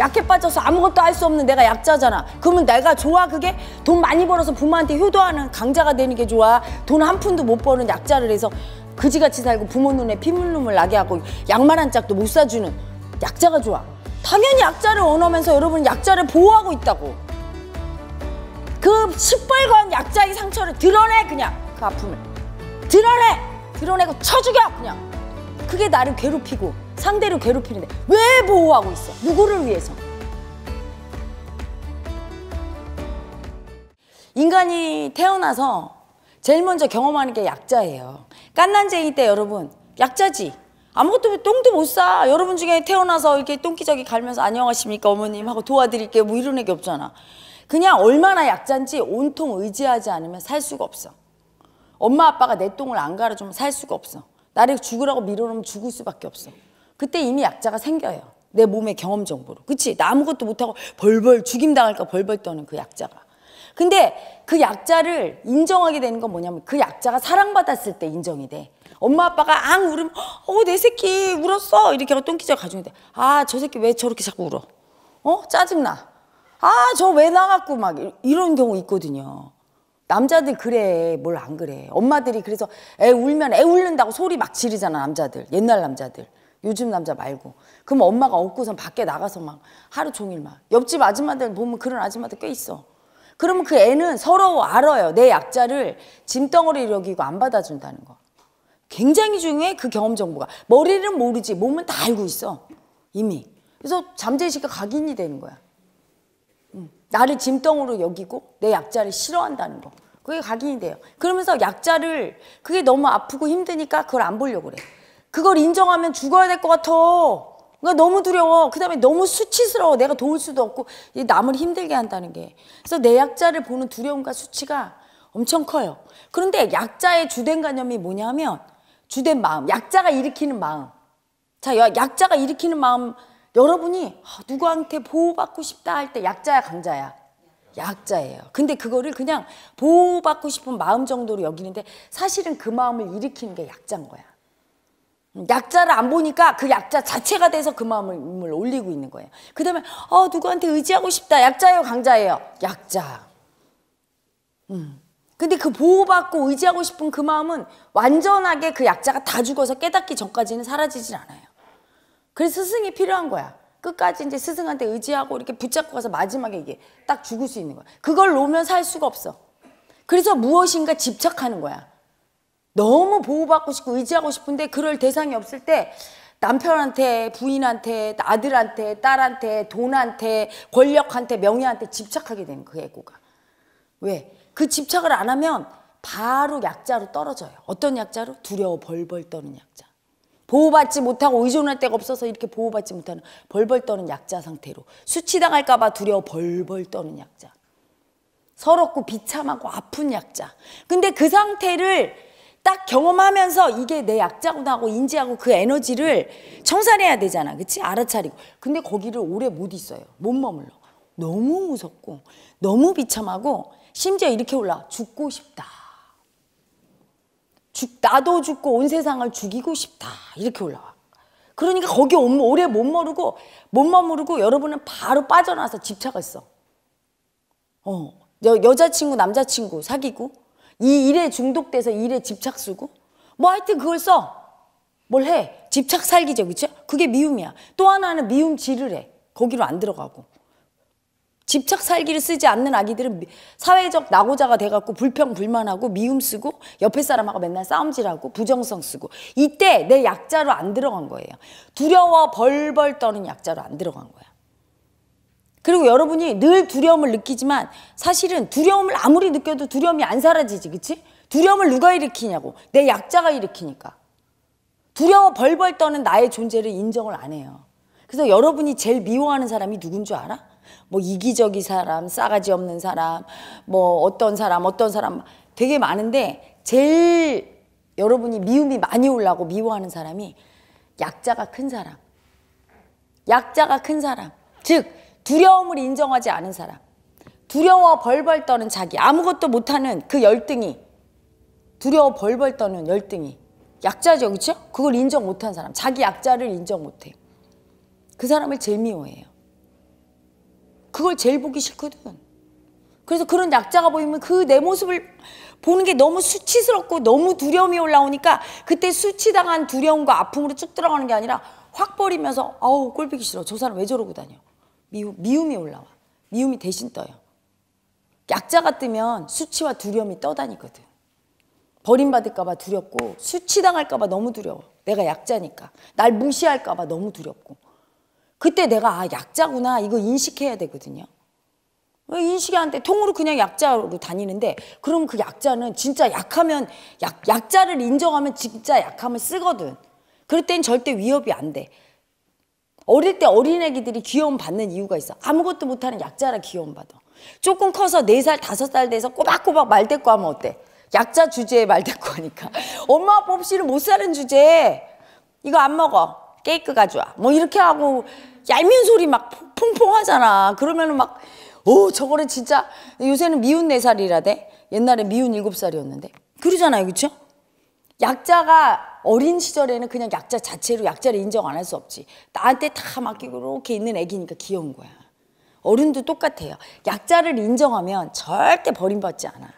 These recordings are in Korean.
약해 빠져서 아무것도 할 수 없는 내가 약자잖아. 그러면 내가 좋아 그게 돈 많이 벌어서 부모한테 효도하는 강자가 되는 게 좋아. 돈 한 푼도 못 버는 약자를 해서 그지같이 살고 부모 눈에 피물눈물 나게 하고 양말 한 짝도 못 사주는 약자가 좋아. 당연히 약자를 원하면서 여러분 약자를 보호하고 있다고. 그 시뻘건 약자의 상처를 드러내 그냥 그 아픔을 드러내 드러내고 쳐죽여 그냥 그게 나를 괴롭히고 상대를 괴롭히는데 왜 보호하고 있어? 누구를 위해서? 인간이 태어나서 제일 먼저 경험하는 게 약자예요. 깐난쟁이 때 여러분 약자지. 아무것도 똥도 못 싸. 여러분 중에 태어나서 이렇게 똥기저기 갈면서 안녕하십니까 어머님 하고 도와드릴게요 뭐 이런 애기 없잖아. 그냥 얼마나 약자인지 온통 의지하지 않으면 살 수가 없어. 엄마 아빠가 내 똥을 안 갈아주면 살 수가 없어. 나를 죽으라고 밀어놓으면 죽을 수밖에 없어. 그때 이미 약자가 생겨요. 내 몸의 경험 정보로. 그치? 나 아무것도 못하고 벌벌 죽임당할까 벌벌 떠는 그 약자가. 근데 그 약자를 인정하게 되는 건 뭐냐면 그 약자가 사랑받았을 때 인정이 돼. 엄마 아빠가 앙 울으면 어내 새끼 울었어 이렇게 하고 똥기절 가중는데아저 새끼 왜 저렇게 자꾸 울어 어 짜증나 아 저 왜 나갔고 막 이런 경우 있거든요 남자들 그래 뭘 안 그래 엄마들이 그래서 애 울면 애 울는다고 소리 막 지르잖아 남자들 옛날 남자들 요즘 남자 말고. 그럼 엄마가 업고선 밖에 나가서 막 하루 종일 막 옆집 아줌마들 보면 그런 아줌마들 꽤 있어. 그러면 그 애는 서러워 알아요. 내 약자를 짐덩어리로 여기고 안 받아준다는 거. 굉장히 중요해 그 경험 정보가. 머리는 모르지 몸은 다 알고 있어. 이미. 그래서 잠재의식과 각인이 되는 거야. 나를 짐덩어로 여기고 내 약자를 싫어한다는 거. 그게 각인이 돼요. 그러면서 약자를 그게 너무 아프고 힘드니까 그걸 안 보려고 그래. 그걸 인정하면 죽어야 될 것 같아. 그러니까 너무 두려워. 그 다음에 너무 수치스러워. 내가 도울 수도 없고 남을 힘들게 한다는 게. 그래서 내 약자를 보는 두려움과 수치가 엄청 커요. 그런데 약자의 주된 관념이 뭐냐면 주된 마음, 약자가 일으키는 마음. 자, 약자가 일으키는 마음 여러분이 아, 누구한테 보호받고 싶다 할 때 약자야 강자야? 약자예요. 근데 그거를 그냥 보호받고 싶은 마음 정도로 여기는데 사실은 그 마음을 일으키는 게 약자인 거야. 약자를 안 보니까 그 약자 자체가 돼서 그 마음을 올리고 있는 거예요. 그 다음에 어, 누구한테 의지하고 싶다. 약자예요 강자예요? 약자. 음. 근데 그 보호받고 의지하고 싶은 그 마음은 완전하게 그 약자가 다 죽어서 깨닫기 전까지는 사라지질 않아요. 그래서 스승이 필요한 거야. 끝까지 이제 스승한테 의지하고 이렇게 붙잡고 가서 마지막에 이게 딱 죽을 수 있는 거야. 그걸 놓으면 살 수가 없어. 그래서 무엇인가 집착하는 거야. 너무 보호받고 싶고 의지하고 싶은데 그럴 대상이 없을 때 남편한테, 부인한테, 아들한테, 딸한테, 돈한테, 권력한테, 명예한테 집착하게 되는 그 애고가. 왜? 그 집착을 안 하면 바로 약자로 떨어져요. 어떤 약자로? 두려워 벌벌 떠는 약자. 보호받지 못하고 의존할 데가 없어서 이렇게 보호받지 못하는 벌벌 떠는 약자 상태로. 수치당할까 봐 두려워 벌벌 떠는 약자. 서럽고 비참하고 아픈 약자. 근데 그 상태를 딱 경험하면서 이게 내 약자구나 하고 인지하고 그 에너지를 청산해야 되잖아. 그치? 알아차리고. 근데 거기를 오래 못 있어요. 못 머물러. 너무 무섭고, 너무 비참하고, 심지어 이렇게 올라. 죽고 싶다. 죽, 나도 죽고 온 세상을 죽이고 싶다. 이렇게 올라와. 그러니까 거기 오래 못머르고못 머무르고 여러분은 바로 빠져나와서 집착했어. 어. 여, 여자친구, 남자친구 사귀고. 이 일에 중독돼서 일에 집착 쓰고 뭐 하여튼 그걸 써. 뭘 해. 집착 살기죠. 그렇 그게 미움이야. 또 하나는 미움 질을 해. 거기로 안 들어가고. 집착 살기를 쓰지 않는 아기들은 사회적 낙오자가 돼갖고 불평 불만하고 미움 쓰고 옆에 사람하고 맨날 싸움질하고 부정성 쓰고 이때 내 약자로 안 들어간 거예요. 두려워 벌벌 떠는 약자로 안 들어간 거야. 그리고 여러분이 늘 두려움을 느끼지만 사실은 두려움을 아무리 느껴도 두려움이 안 사라지지, 그치? 두려움을 누가 일으키냐고. 내 약자가 일으키니까. 두려워 벌벌 떠는 나의 존재를 인정을 안 해요. 그래서 여러분이 제일 미워하는 사람이 누군 줄 알아? 뭐 이기적인 사람, 싸가지 없는 사람, 뭐 어떤 사람, 어떤 사람 되게 많은데 제일 여러분이 미움이 많이 올라고 미워하는 사람이 약자가 큰 사람. 약자가 큰 사람. 즉, 두려움을 인정하지 않은 사람, 두려워 벌벌 떠는 자기, 아무것도 못하는 그 열등이, 두려워 벌벌 떠는 열등이, 약자죠, 그렇 그걸 인정 못한 사람, 자기 약자를 인정 못해. 그 사람을 제일 미워해요. 그걸 제일 보기 싫거든. 그래서 그런 약자가 보이면 그 내 모습을 보는 게 너무 수치스럽고 너무 두려움이 올라오니까 그때 수치당한 두려움과 아픔으로 쭉 들어가는 게 아니라 확 버리면서 아우 꼴 보기 싫어. 저 사람 왜 저러고 다녀. 미움, 미움이 올라와. 미움이 대신 떠요. 약자가 뜨면 수치와 두려움이 떠다니거든. 버림받을까봐 두렵고 수치당할까봐 너무 두려워. 내가 약자니까. 날 무시할까봐 너무 두렵고. 그때 내가 아 약자구나 이거 인식해야 되거든요. 어, 인식이 안 돼. 통으로 그냥 약자로 다니는데 그럼 그 약자는 진짜 약하면 약, 약자를 인정하면 진짜 약함을 쓰거든. 그럴 땐 절대 위협이 안 돼. 어릴 때 어린애기들이 귀여움 받는 이유가 있어. 아무것도 못하는 약자라 귀여움 받아. 조금 커서 네살 다섯 살 돼서 꼬박꼬박 말대꾸 하면 어때? 약자 주제에 말대꾸 하니까. 엄마 아빠 없이는 못 사는 주제에 이거 안 먹어. 케이크 가져와. 뭐 이렇게 하고 얄미운 소리 막 퐁퐁 하잖아. 그러면은 막, 오, 저거는 진짜 요새는 미운 네살이라 돼? 옛날에 미운 일곱 살이었는데 그러잖아요. 그쵸? 약자가 어린 시절에는 그냥 약자 자체로 약자를 인정 안 할 수 없지. 나한테 다 맡기고 이렇게 있는 애기니까 귀여운 거야. 어른도 똑같아요. 약자를 인정하면 절대 버림받지 않아.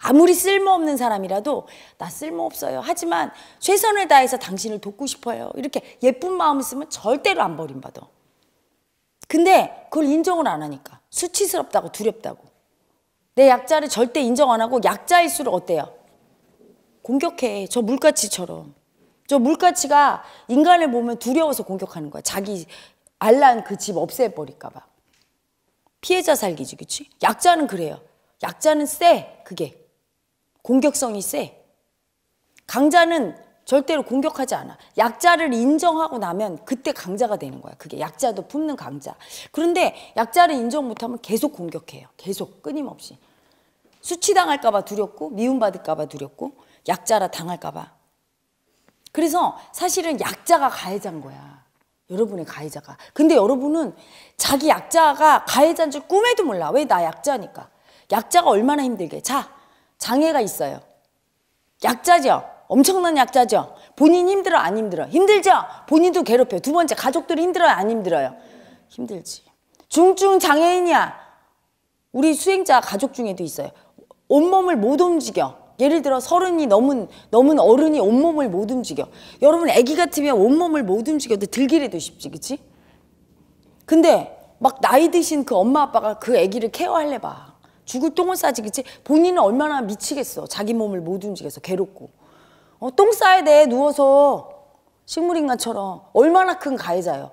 아무리 쓸모없는 사람이라도 나 쓸모없어요. 하지만 최선을 다해서 당신을 돕고 싶어요. 이렇게 예쁜 마음을 쓰면 절대로 안 버림받아. 근데 그걸 인정을 안 하니까 수치스럽다고 두렵다고. 내 약자를 절대 인정 안 하고 약자일수록 어때요? 공격해. 저 물가치처럼. 저 물가치가 인간을 보면 두려워서 공격하는 거야. 자기 알란 그 집 없애버릴까 봐. 피해자 살기지, 그치? 약자는 그래요. 약자는 세, 그게. 공격성이 세. 강자는 절대로 공격하지 않아. 약자를 인정하고 나면 그때 강자가 되는 거야. 그게 약자도 품는 강자. 그런데 약자를 인정 못하면 계속 공격해요. 계속 끊임없이. 수치당할까 봐 두렵고 미움받을까 봐 두렵고 약자라 당할까봐. 그래서 사실은 약자가 가해자인 거야. 여러분의 가해자가. 근데 여러분은 자기 약자가 가해자인 줄 꿈에도 몰라. 왜 나 약자니까. 약자가 얼마나 힘들게. 자, 장애가 있어요. 약자죠? 엄청난 약자죠? 본인 힘들어, 안 힘들어? 힘들죠? 본인도 괴롭혀. 두 번째, 가족들이 힘들어안 힘들어요? 힘들지. 중증 장애인이야. 우리 수행자 가족 중에도 있어요. 온몸을 못 움직여. 예를 들어 서른이 넘은 넘은 어른이 온몸을 못 움직여. 여러분 아기 같으면 온몸을 못 움직여도 들기라도 쉽지, 그치? 근데 막 나이 드신 그 엄마 아빠가 그 아기를 케어할래 봐. 죽을 똥을 싸지, 그치? 본인은 얼마나 미치겠어. 자기 몸을 못 움직여서 괴롭고. 어, 똥 싸야 돼, 누워서. 식물인간처럼. 얼마나 큰 가해자예요.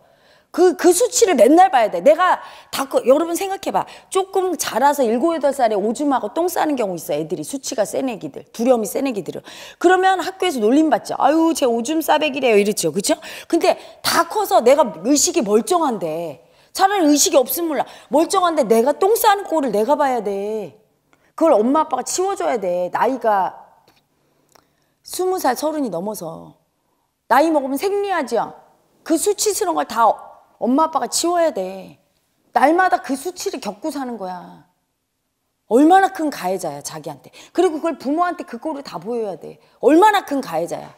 그, 그 수치를 맨날 봐야 돼. 내가 다, 그, 여러분 생각해봐. 조금 자라서 일곱 여덟 살에 오줌하고 똥 싸는 경우 있어. 애들이. 수치가 센 애기들. 두려움이 센애기들 그러면 학교에서 놀림받죠. 아유, 쟤 오줌 싸백이래요. 이랬죠. 그쵸? 근데 다 커서 내가 의식이 멀쩡한데. 차라리 의식이 없으면 몰라. 멀쩡한데 내가 똥 싸는 꼴을 내가 봐야 돼. 그걸 엄마 아빠가 치워줘야 돼. 나이가 스무 살 서른이 넘어서. 나이 먹으면 생리하지요. 그 수치스러운 걸다 엄마 아빠가 치워야 돼. 날마다 그 수치를 겪고 사는 거야. 얼마나 큰 가해자야 자기한테. 그리고 그걸 부모한테 그 꼴을 다 보여야 돼. 얼마나 큰 가해자야.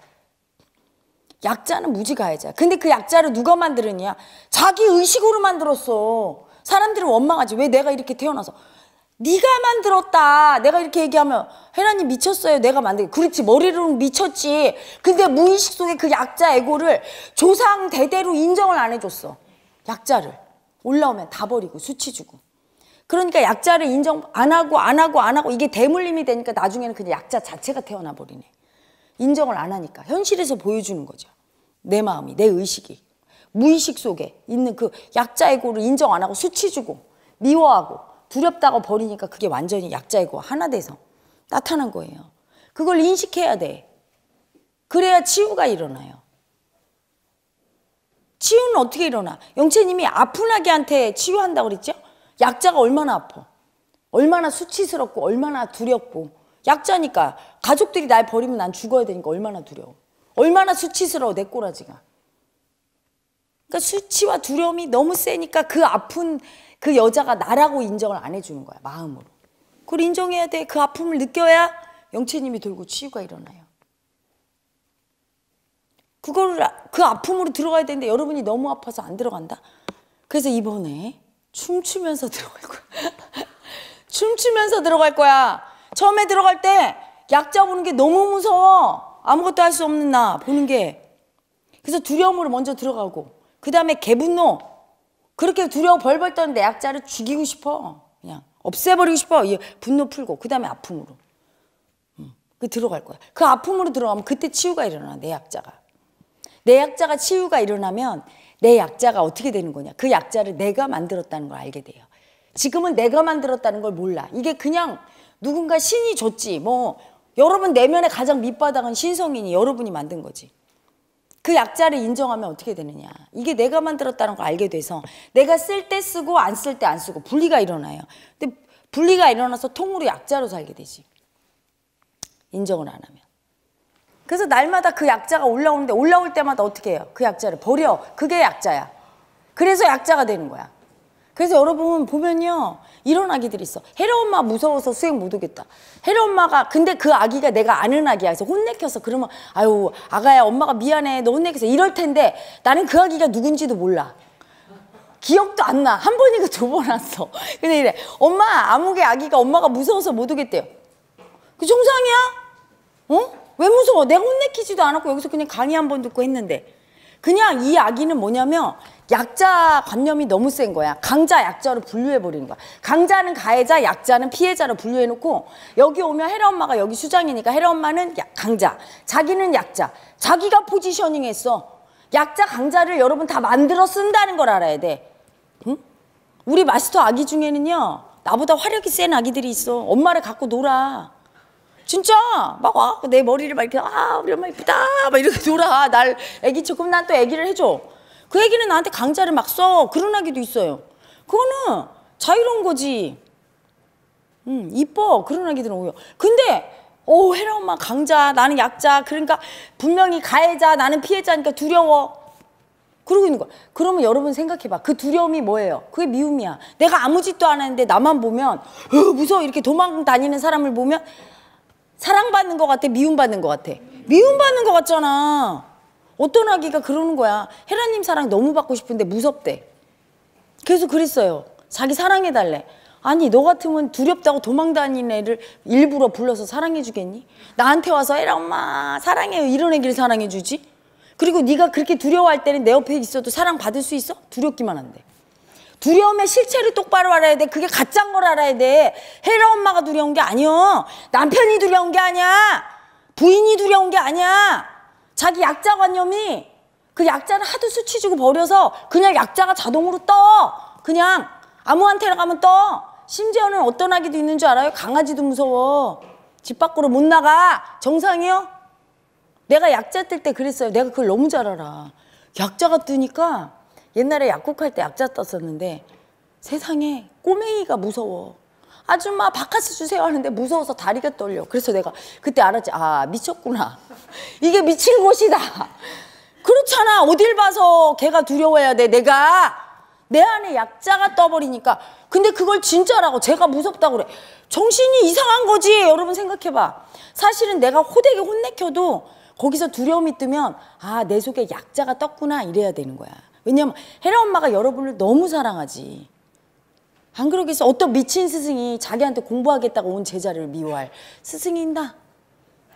약자는 무지 가해자야. 근데 그 약자를 누가 만들었냐? 자기 의식으로 만들었어. 사람들은 원망하지. 왜 내가 이렇게 태어나서. 네가 만들었다. 내가 이렇게 얘기하면 혜란님 미쳤어요. 내가 만들게. 그렇지 머리로는 미쳤지. 근데 무의식 속에 그 약자 에고를 조상 대대로 인정을 안 해줬어. 약자를 올라오면 다 버리고 수치 주고 그러니까 약자를 인정 안 하고 안 하고 안 하고 이게 대물림이 되니까 나중에는 그냥 약자 자체가 태어나 버리네 인정을 안 하니까 현실에서 보여주는 거죠 내 마음이 내 의식이 무의식 속에 있는 그 약자의 고를 인정 안 하고 수치 주고 미워하고 두렵다고 버리니까 그게 완전히 약자의 고 하나 돼서 나타난 거예요 그걸 인식해야 돼 그래야 치유가 일어나요 치유는 어떻게 일어나? 영채님이 아픈 아기한테 치유한다고 그랬죠? 약자가 얼마나 아파. 얼마나 수치스럽고 얼마나 두렵고 약자니까 가족들이 날 버리면 난 죽어야 되니까 얼마나 두려워. 얼마나 수치스러워 내 꼬라지가. 그러니까 수치와 두려움이 너무 세니까 그 아픈 그 여자가 나라고 인정을 안 해주는 거야 마음으로. 그걸 인정해야 돼. 그 아픔을 느껴야 영채님이 돌고 치유가 일어나요. 그걸 아, 그 아픔으로 들어가야 되는데 여러분이 너무 아파서 안 들어간다. 그래서 이번에 춤추면서 들어갈 거야. 춤추면서 들어갈 거야. 처음에 들어갈 때 약자 보는 게 너무 무서워. 아무것도 할 수 없는 나 보는 게. 그래서 두려움으로 먼저 들어가고 그 다음에 개분노. 그렇게 두려워 벌벌 떠는데 약자를 죽이고 싶어. 그냥 없애버리고 싶어. 분노 풀고 그 다음에 아픔으로. 그 들어갈 거야. 그 아픔으로 들어가면 그때 치유가 일어나 내 약자가. 내 약자가 치유가 일어나면 내 약자가 어떻게 되는 거냐. 그 약자를 내가 만들었다는 걸 알게 돼요. 지금은 내가 만들었다는 걸 몰라. 이게 그냥 누군가 신이 줬지. 뭐 여러분 내면의 가장 밑바닥은 신성인이 여러분이 만든 거지. 그 약자를 인정하면 어떻게 되느냐. 이게 내가 만들었다는 걸 알게 돼서 내가 쓸 때 쓰고 안 쓸 때 안 쓰고 분리가 일어나요. 근데 분리가 일어나서 통으로 약자로 살게 되지. 인정을 안 하면. 그래서 날마다 그 약자가 올라오는데 올라올 때마다 어떻게 해요? 그 약자를 버려. 그게 약자야. 그래서 약자가 되는 거야. 그래서 여러분 보면요. 이런 아기들이 있어. 헤라 엄마 무서워서 수행 못 오겠다. 헤라 엄마가 근데 그 아기가 내가 아는 아기야. 그래서 혼내켜서 그러면 아유 아가야 엄마가 미안해. 너 혼내켜서 이럴 텐데 나는 그 아기가 누군지도 몰라. 기억도 안 나. 한 번이고 두번 왔어. 근데 이래. 엄마 아무개 아기가 엄마가 무서워서 못 오겠대요. 그 정상이야? 어? 왜 무서워? 내가 혼내키지도 않았고 여기서 그냥 강의 한 번 듣고 했는데 그냥 이 아기는 뭐냐면 약자 관념이 너무 센 거야. 강자, 약자로 분류해버리는 거야. 강자는 가해자, 약자는 피해자로 분류해놓고 여기 오면 헤라 엄마가 여기 수장이니까 헤라 엄마는 야, 강자, 자기는 약자. 자기가 포지셔닝 했어. 약자, 강자를 여러분 다 만들어 쓴다는 걸 알아야 돼. 응? 우리 마스터 아기 중에는요. 나보다 화력이 센 아기들이 있어. 엄마를 갖고 놀아. 진짜 막 와 내 머리를 막 이렇게 아 우리 엄마 이쁘다 막 이렇게 놀아 날 애기 그럼 난 또 애기를 해줘 그 애기는 나한테 강자를 막 써 그런 아기도 있어요 그거는 자유로운 거지 음 이뻐 그런 아기들은 오히려 근데 오 어, 헤라 엄마 강자 나는 약자 그러니까 분명히 가해자 나는 피해자니까 두려워 그러고 있는 거야. 그러면 여러분 생각해봐. 그 두려움이 뭐예요? 그게 미움이야. 내가 아무 짓도 안하는데 나만 보면 어, 무서워 이렇게 도망 다니는 사람을 보면 사랑받는 것 같아? 미움받는 것 같아? 미움받는 것 같잖아. 어떤 아기가 그러는 거야. 헤라님 사랑 너무 받고 싶은데 무섭대. 그래서 그랬어요. 자기 사랑해달래. 아니 너 같으면 두렵다고 도망다니는 애를 일부러 불러서 사랑해주겠니? 나한테 와서 에라 엄마 사랑해요 이런 애기를 사랑해주지? 그리고 네가 그렇게 두려워할 때는 내 옆에 있어도 사랑받을 수 있어? 두렵기만 한데 두려움의 실체를 똑바로 알아야 돼. 그게 가짠걸 알아야 돼. 헤라 엄마가 두려운 게아니여 남편이 두려운 게 아니야. 부인이 두려운 게 아니야. 자기 약자관념이 그 약자를 하도 수치주고 버려서 그냥 약자가 자동으로 떠. 그냥 아무한테나 가면 떠. 심지어는 어떤 아기도 있는 줄 알아요? 강아지도 무서워. 집 밖으로 못 나가. 정상이요? 내가 약자 뜰 때 그랬어요. 내가 그걸 너무 잘 알아. 약자가 뜨니까 옛날에 약국할 때 약자 떴었는데 세상에 꼬맹이가 무서워. 아줌마 바카스 주세요 하는데 무서워서 다리가 떨려. 그래서 내가 그때 알았지. 아 미쳤구나. 이게 미친 곳이다. 그렇잖아. 어딜 봐서 걔가 두려워야 돼. 내가 내 안에 약자가 떠버리니까. 근데 그걸 진짜라고 제가 무섭다고 그래. 정신이 이상한 거지. 여러분 생각해봐. 사실은 내가 호되게 혼내켜도 거기서 두려움이 뜨면 아 내 속에 약자가 떴구나 이래야 되는 거야. 왜냐면 헤라 엄마가 여러분을 너무 사랑하지. 안 그러겠어. 어떤 미친 스승이 자기한테 공부하겠다고 온 제자를 미워할 스승이 있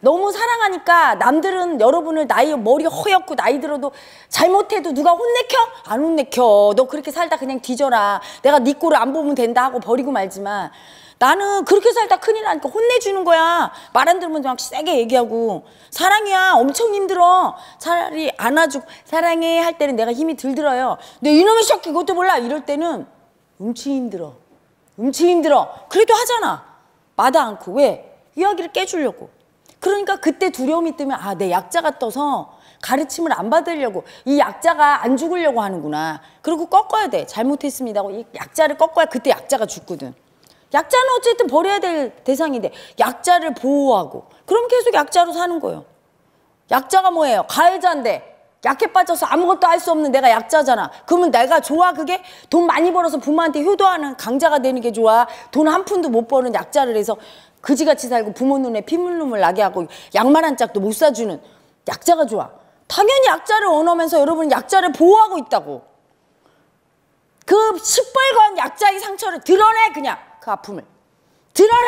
너무 사랑하니까 남들은 여러분을 나이 머리 허옇고 나이 들어도 잘못해도 누가 혼내켜? 안 혼내켜. 너 그렇게 살다 그냥 뒤져라. 내가 네 꼴을 안 보면 된다 하고 버리고 말지만 나는 그렇게 살다 큰일 나니까 혼내주는 거야. 말 안 들으면 막 세게 얘기하고. 사랑이야. 엄청 힘들어. 차라리 안아주고, 사랑해. 할 때는 내가 힘이 들들어요. 근데 이놈의 새끼 그것도 몰라. 이럴 때는 음치 힘들어. 음치 힘들어. 그래도 하잖아. 마다 않고. 왜? 이야기를 깨주려고. 그러니까 그때 두려움이 뜨면 아, 내 약자가 떠서 가르침을 안 받으려고 이 약자가 안 죽으려고 하는구나. 그리고 꺾어야 돼. 잘못했습니다. 고이 약자를 꺾어야 그때 약자가 죽거든. 약자는 어쨌든 버려야 될 대상인데 약자를 보호하고 그럼 계속 약자로 사는 거예요. 약자가 뭐예요? 가해자인데 약해 빠져서 아무것도 할 수 없는 내가 약자잖아. 그러면 내가 좋아 그게 돈 많이 벌어서 부모한테 효도하는 강자가 되는 게 좋아. 돈 한 푼도 못 버는 약자를 해서 그지같이 살고 부모 눈에 피물눈물 나게 하고 양말 한 짝도 못 사주는 약자가 좋아. 당연히 약자를 원하면서 여러분 약자를 보호하고 있다고. 그 시뻘건 약자의 상처를 드러내 그냥. 그 아픔을 드러내!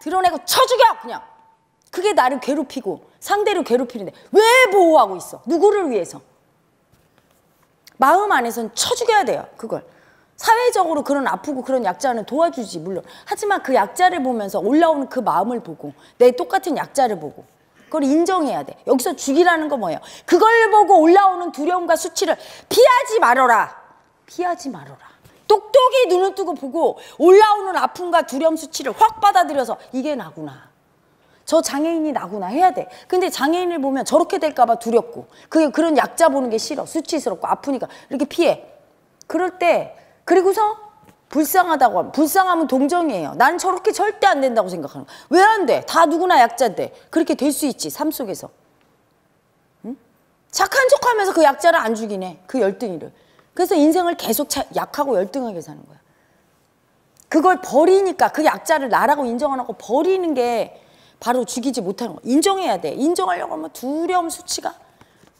드러내고 쳐 죽여! 그냥 그게 나를 괴롭히고 상대를 괴롭히는데 왜 보호하고 있어? 누구를 위해서? 마음 안에선 쳐 죽여야 돼요 그걸 사회적으로 그런 아프고 그런 약자는 도와주지 물론 하지만 그 약자를 보면서 올라오는 그 마음을 보고 내 똑같은 약자를 보고 그걸 인정해야 돼 여기서 죽이라는 거 뭐예요 그걸 보고 올라오는 두려움과 수치를 피하지 말어라 피하지 말어라 똑똑히 눈을 뜨고 보고 올라오는 아픔과 두려움 수치를 확 받아들여서 이게 나구나. 저 장애인이 나구나 해야 돼. 근데 장애인을 보면 저렇게 될까봐 두렵고 그 그런 약자 보는 게 싫어. 수치스럽고 아프니까 이렇게 피해. 그럴 때 그리고서 불쌍하다고 하면 불쌍하면 동정이에요. 난 저렇게 절대 안 된다고 생각하는 거야. 왜 안 돼? 다 누구나 약자인데 그렇게 될 수 있지 삶 속에서. 응? 착한 척하면서 그 약자를 안 죽이네. 그 열등이를. 그래서 인생을 계속 약하고 열등하게 사는 거야. 그걸 버리니까 그 약자를 나라고 인정 안 하고 버리는 게 바로 죽이지 못하는 거. 인정해야 돼. 인정하려고 하면 두려움 수치가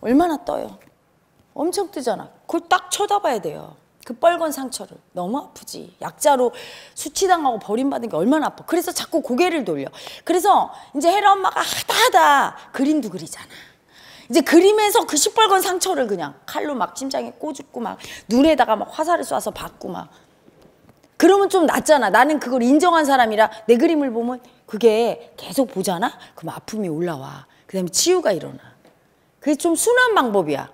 얼마나 떠요. 엄청 뜨잖아. 그걸 딱 쳐다봐야 돼요. 그 뻘건 상처를 너무 아프지 약자로 수치당하고 버림받은 게 얼마나 아파 그래서 자꾸 고개를 돌려 그래서 이제 헤라 엄마가 하다하다 그림도 그리잖아 이제 그림에서 그 시뻘건 상처를 그냥 칼로 막 심장에 꼬집고 막 눈에다가 막 화살을 쏴서 박고 막 그러면 좀 낫잖아. 나는 그걸 인정한 사람이라 내 그림을 보면 그게 계속 보잖아? 그럼 아픔이 올라와. 그 다음에 치유가 일어나. 그게 좀 순한 방법이야.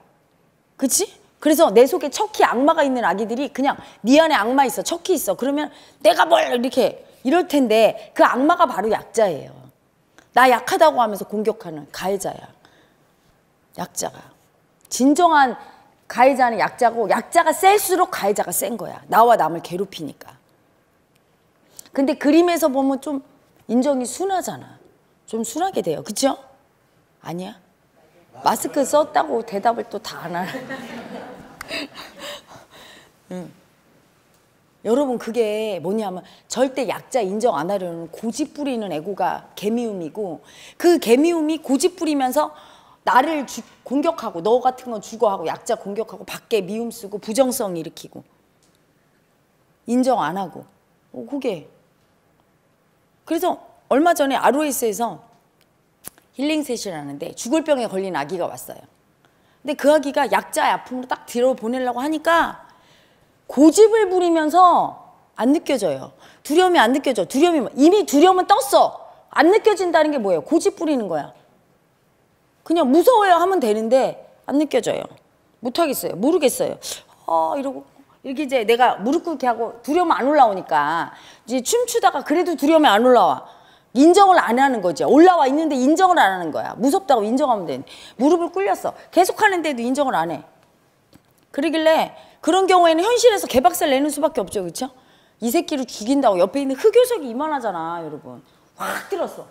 그치? 그래서 내 속에 척키 악마가 있는 아기들이 그냥 네 안에 악마 있어. 척키 있어. 그러면 내가 뭘 이렇게 이럴 텐데 그 악마가 바로 약자예요. 나 약하다고 하면서 공격하는 가해자야. 약자가. 진정한 가해자는 약자고 약자가 셀수록 가해자가 센 거야. 나와 남을 괴롭히니까. 근데 그림에서 보면 좀 인정이 순하잖아. 좀 순하게 돼요. 그쵸? 아니야? 마스크 썼다고 대답을 또 다 안 하나. 여러분 그게 뭐냐면 절대 약자 인정 안 하려는 고집 부리는 애고가 개미움이고 그 개미움이 고집 부리면서 나를 주, 공격하고 너 같은 건 죽어하고 약자 공격하고 밖에 미움 쓰고 부정성 일으키고 인정 안 하고 어, 그게 그래서 얼마 전에 아로에스에서 힐링 셋이를 하는데 죽을 병에 걸린 아기가 왔어요 근데 그 아기가 약자의 아픔으로 딱 들어보내려고 하니까 고집을 부리면서 안 느껴져요 두려움이 안 느껴져 두려움이 이미 두려움은 떴어 안 느껴진다는 게 뭐예요 고집 부리는 거야 그냥 무서워요 하면 되는데 안 느껴져요. 못하겠어요. 모르겠어요. 아 이러고 이렇게 이제 내가 무릎 꿇게 하고 두려움안 올라오니까 이제 춤추다가 그래도 두려움안 이 올라와. 인정을 안 하는 거죠. 올라와 있는데 인정을 안 하는 거야. 무섭다고 인정하면 되는 무릎을 꿇렸어. 계속 하는데도 인정을 안 해. 그러길래 그런 경우에는 현실에서 개박살 내는 수밖에 없죠. 그렇죠? 이 새끼를 죽인다고 옆에 있는 흑요석이 이만하잖아. 여러분. 확 들었어.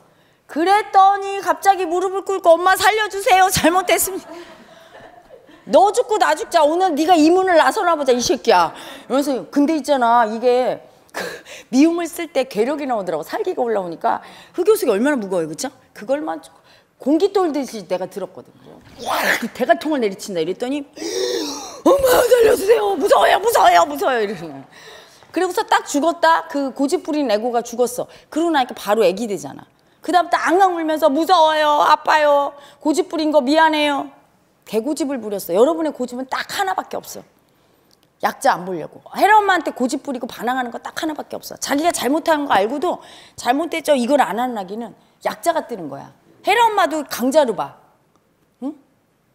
그랬더니 갑자기 무릎을 꿇고 엄마 살려주세요. 잘못됐습니다. 너 죽고 나 죽자. 오늘 네가 이 문을 나서나 보자 이 새끼야. 이러면서 근데 있잖아 이게 그 미움을 쓸 때 괴력이 나오더라고 살기가 올라오니까 흑요석이 그 얼마나 무거워요 그쵸? 그걸만 공기 돌듯이 내가 들었거든요. 와, 그 대가통을 내리친다 이랬더니 엄마 살려주세요 무서워요 무서워요 무서워요 이러는 그리고서 딱 죽었다 그 고집부린 애고가 죽었어 그러고 나니까 바로 애기 되잖아 그 다음부터 앙앙 울면서 무서워요 아파요 고집 부린 거 미안해요 개고집을 부렸어 여러분의 고집은 딱 하나밖에 없어 약자 안 보려고 헤라 엄마한테 고집 부리고 반항하는 거 딱 하나밖에 없어 자기가 잘못한 거 알고도 잘못됐죠 이걸 안하나기는 약자가 뜨는 거야 헤라 엄마도 강자로 봐 응?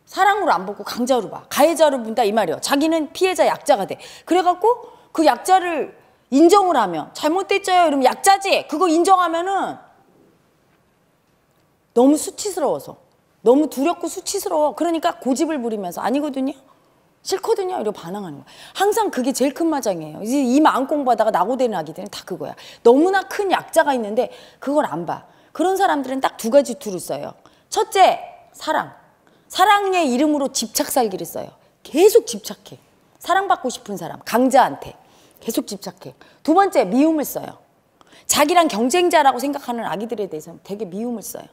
사랑으로 안 보고 강자로 봐 가해자로 본다 이 말이야 자기는 피해자 약자가 돼 그래갖고 그 약자를 인정을 하면 잘못됐죠 그럼 약자지 그거 인정하면은 너무 수치스러워서 너무 두렵고 수치스러워 그러니까 고집을 부리면서 아니거든요 싫거든요 이러고 반항하는 거야 항상 그게 제일 큰 마장이에요 이제 이 마음 공부하다가 낙오되는 아기들은 다 그거야 너무나 큰 약자가 있는데 그걸 안 봐 그런 사람들은 딱 두 가지 툴을 써요 첫째 사랑 사랑의 이름으로 집착살기를 써요 계속 집착해 사랑받고 싶은 사람 강자한테 계속 집착해 두 번째 미움을 써요 자기랑 경쟁자라고 생각하는 아기들에 대해서는 되게 미움을 써요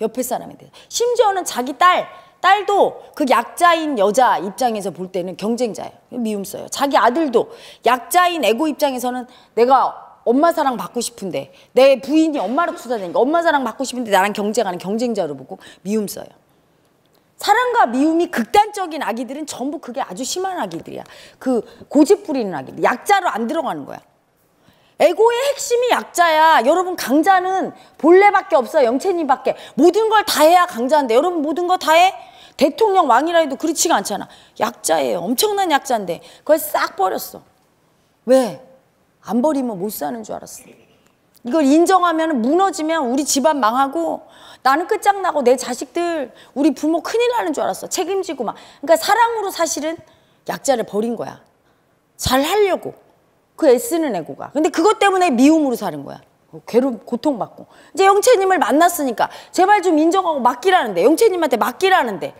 옆에 사람에 대해서. 심지어는 자기 딸, 딸도 그 약자인 여자 입장에서 볼 때는 경쟁자예요. 미움 써요. 자기 아들도 약자인 애고 입장에서는 내가 엄마 사랑 받고 싶은데 내 부인이 엄마로 투자되니까 엄마 사랑 받고 싶은데 나랑 경쟁하는 경쟁자로 보고 미움 써요. 사랑과 미움이 극단적인 아기들은 전부 그게 아주 심한 아기들이야. 그 고집 부리는 아기들. 약자로 안 들어가는 거야. 에고의 핵심이 약자야. 여러분 강자는 본래밖에 없어. 영채님밖에. 모든 걸 다 해야 강자인데 여러분 모든 거다 해? 대통령 왕이라 해도 그렇지가 않잖아. 약자예요. 엄청난 약자인데 그걸 싹 버렸어. 왜? 안 버리면 못 사는 줄 알았어. 이걸 인정하면 무너지면 우리 집안 망하고 나는 끝장나고 내 자식들 우리 부모 큰일 나는 줄 알았어. 책임지고 막. 그러니까 사랑으로 사실은 약자를 버린 거야. 잘 하려고. 그 애쓰는 애고가. 근데 그것 때문에 미움으로 사는 거야. 괴롭 고통받고 이제 영채님을 만났으니까 제발 좀 인정하고 맡기라는데 영채님한테 맡기라는데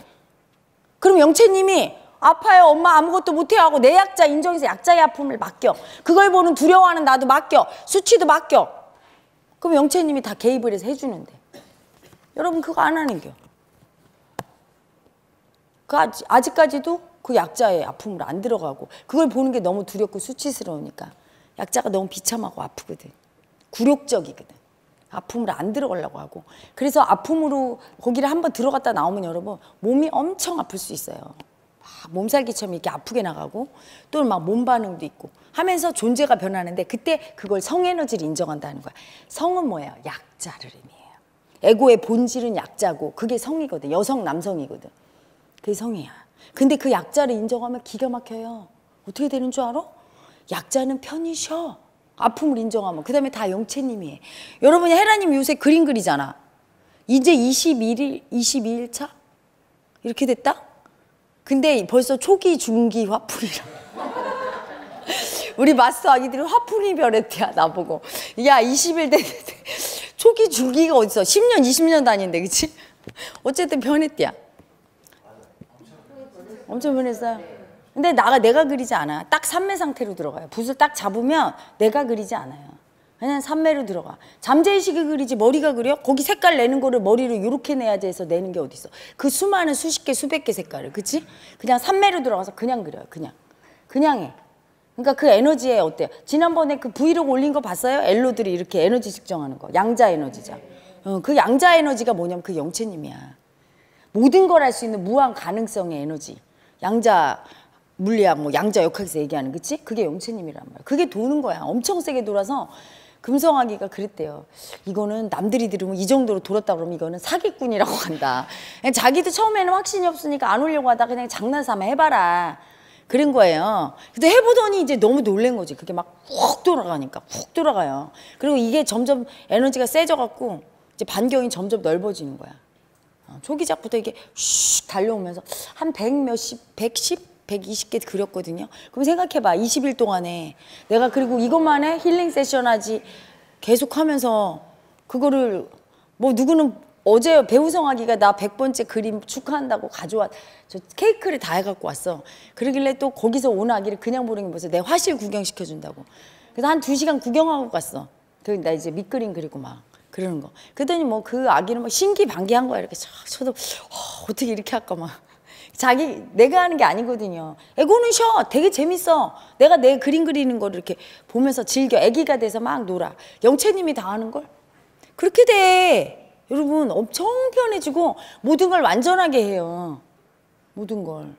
그럼 영채님이 아파요 엄마 아무것도 못해요 하고 내 약자 인정해서 약자의 아픔을 맡겨 그걸 보는 두려워하는 나도 맡겨 수치도 맡겨 그럼 영채님이 다 개입을 해서 해주는데 여러분 그거 안 하는겨 그 아직, 아직까지도 그 약자의 아픔을 안 들어가고 그걸 보는 게 너무 두렵고 수치스러우니까 약자가 너무 비참하고 아프거든. 굴욕적이거든. 아픔을 안 들어가려고 하고 그래서 아픔으로 거기를 한번 들어갔다 나오면 여러분 몸이 엄청 아플 수 있어요. 몸살기처럼 이렇게 아프게 나가고 또 막 몸 반응도 있고 하면서 존재가 변하는데 그때 그걸 성에너지를 인정한다는 거야. 성은 뭐예요? 약자를 의미해요. 에고의 본질은 약자고 그게 성이거든. 여성, 남성이거든. 그게 성이야. 근데 그 약자를 인정하면 기가 막혀요. 어떻게 되는 줄 알아? 약자는 편히 쉬어. 아픔을 인정하면. 그 다음에 다 영채님이 에요 여러분, 헤라님 요새 그림 그리잖아. 이제 21일, 22일 차? 이렇게 됐다? 근데 벌써 초기, 중기 화풀이라. 우리 마스 아기들이 화풀이 별했대야 나보고. 야, 20일 됐는데. 초기, 중기가 어딨어? 10년, 20년 다닌데, 그치? 어쨌든 변했대야. 엄청 변했어요. 근데 나가 내가 그리지 않아. 요딱 삼매 상태로 들어가요. 붓을 딱 잡으면 내가 그리지 않아요. 그냥 삼매로 들어가. 잠재의식이 그리지 머리가 그려? 거기 색깔 내는 거를 머리로 이렇게 내야지 해서 내는 게어디있어그 수많은 수십 개 수백 개 색깔을 그치? 그냥 삼매로 들어가서 그냥 그려요. 그냥. 그냥 해. 그러니까 그 에너지에 어때요? 지난번에 그 브이로그 올린 거 봤어요? 엘로들이 이렇게 에너지 측정하는 거. 양자 에너지죠. 어, 그 양자 에너지가 뭐냐면 그 영체님이야. 모든 걸 할 수 있는 무한 가능성의 에너지. 양자 물리학 뭐 양자 역학에서 얘기하는 그치? 그게 용채님이란 말이야. 그게 도는 거야. 엄청 세게 돌아서 금성아기가 그랬대요. 이거는 남들이 들으면 이 정도로 돌았다 그러면 이거는 사기꾼이라고 한다. 자기도 처음에는 확신이 없으니까 안 오려고 하다 그냥 장난삼아 해봐라. 그런 거예요. 근데 해보더니 이제 너무 놀란 거지. 그게 막 훅 돌아가니까 훅 돌아가요. 그리고 이게 점점 에너지가 세져갖고 이제 반경이 점점 넓어지는 거야. 조기작부터 이게 슉 달려오면서 한 백 몇십, 백십? 120개 그렸거든요. 그럼 생각해봐. 20일 동안에 내가 그리고 이것만에 힐링 세션 하지 계속 하면서 그거를 뭐 누구는 어제 배우성아기가 나 100번째 그림 축하한다고 가져왔 저 케이크를 다 해갖고 왔어. 그러길래 또 거기서 온 아기를 그냥 보는 게 벌써 내 화실 구경시켜준다고. 그래서 한 두시간 구경하고 갔어. 그나 이제 밑그림 그리고 막. 그러는 거. 그랬더니 뭐 그 아기는 막 뭐 신기반기한 거야. 이렇게 저, 저도 어, 어떻게 이렇게 할까 막. 자기 내가 하는 게 아니거든요. 에고는 쉬어. 되게 재밌어. 내가 내 그림 그리는 걸 이렇게 보면서 즐겨. 애기가 돼서 막 놀아. 영채님이 다 하는 걸 그렇게 돼. 여러분 엄청 편해지고 모든 걸 완전하게 해요. 모든 걸.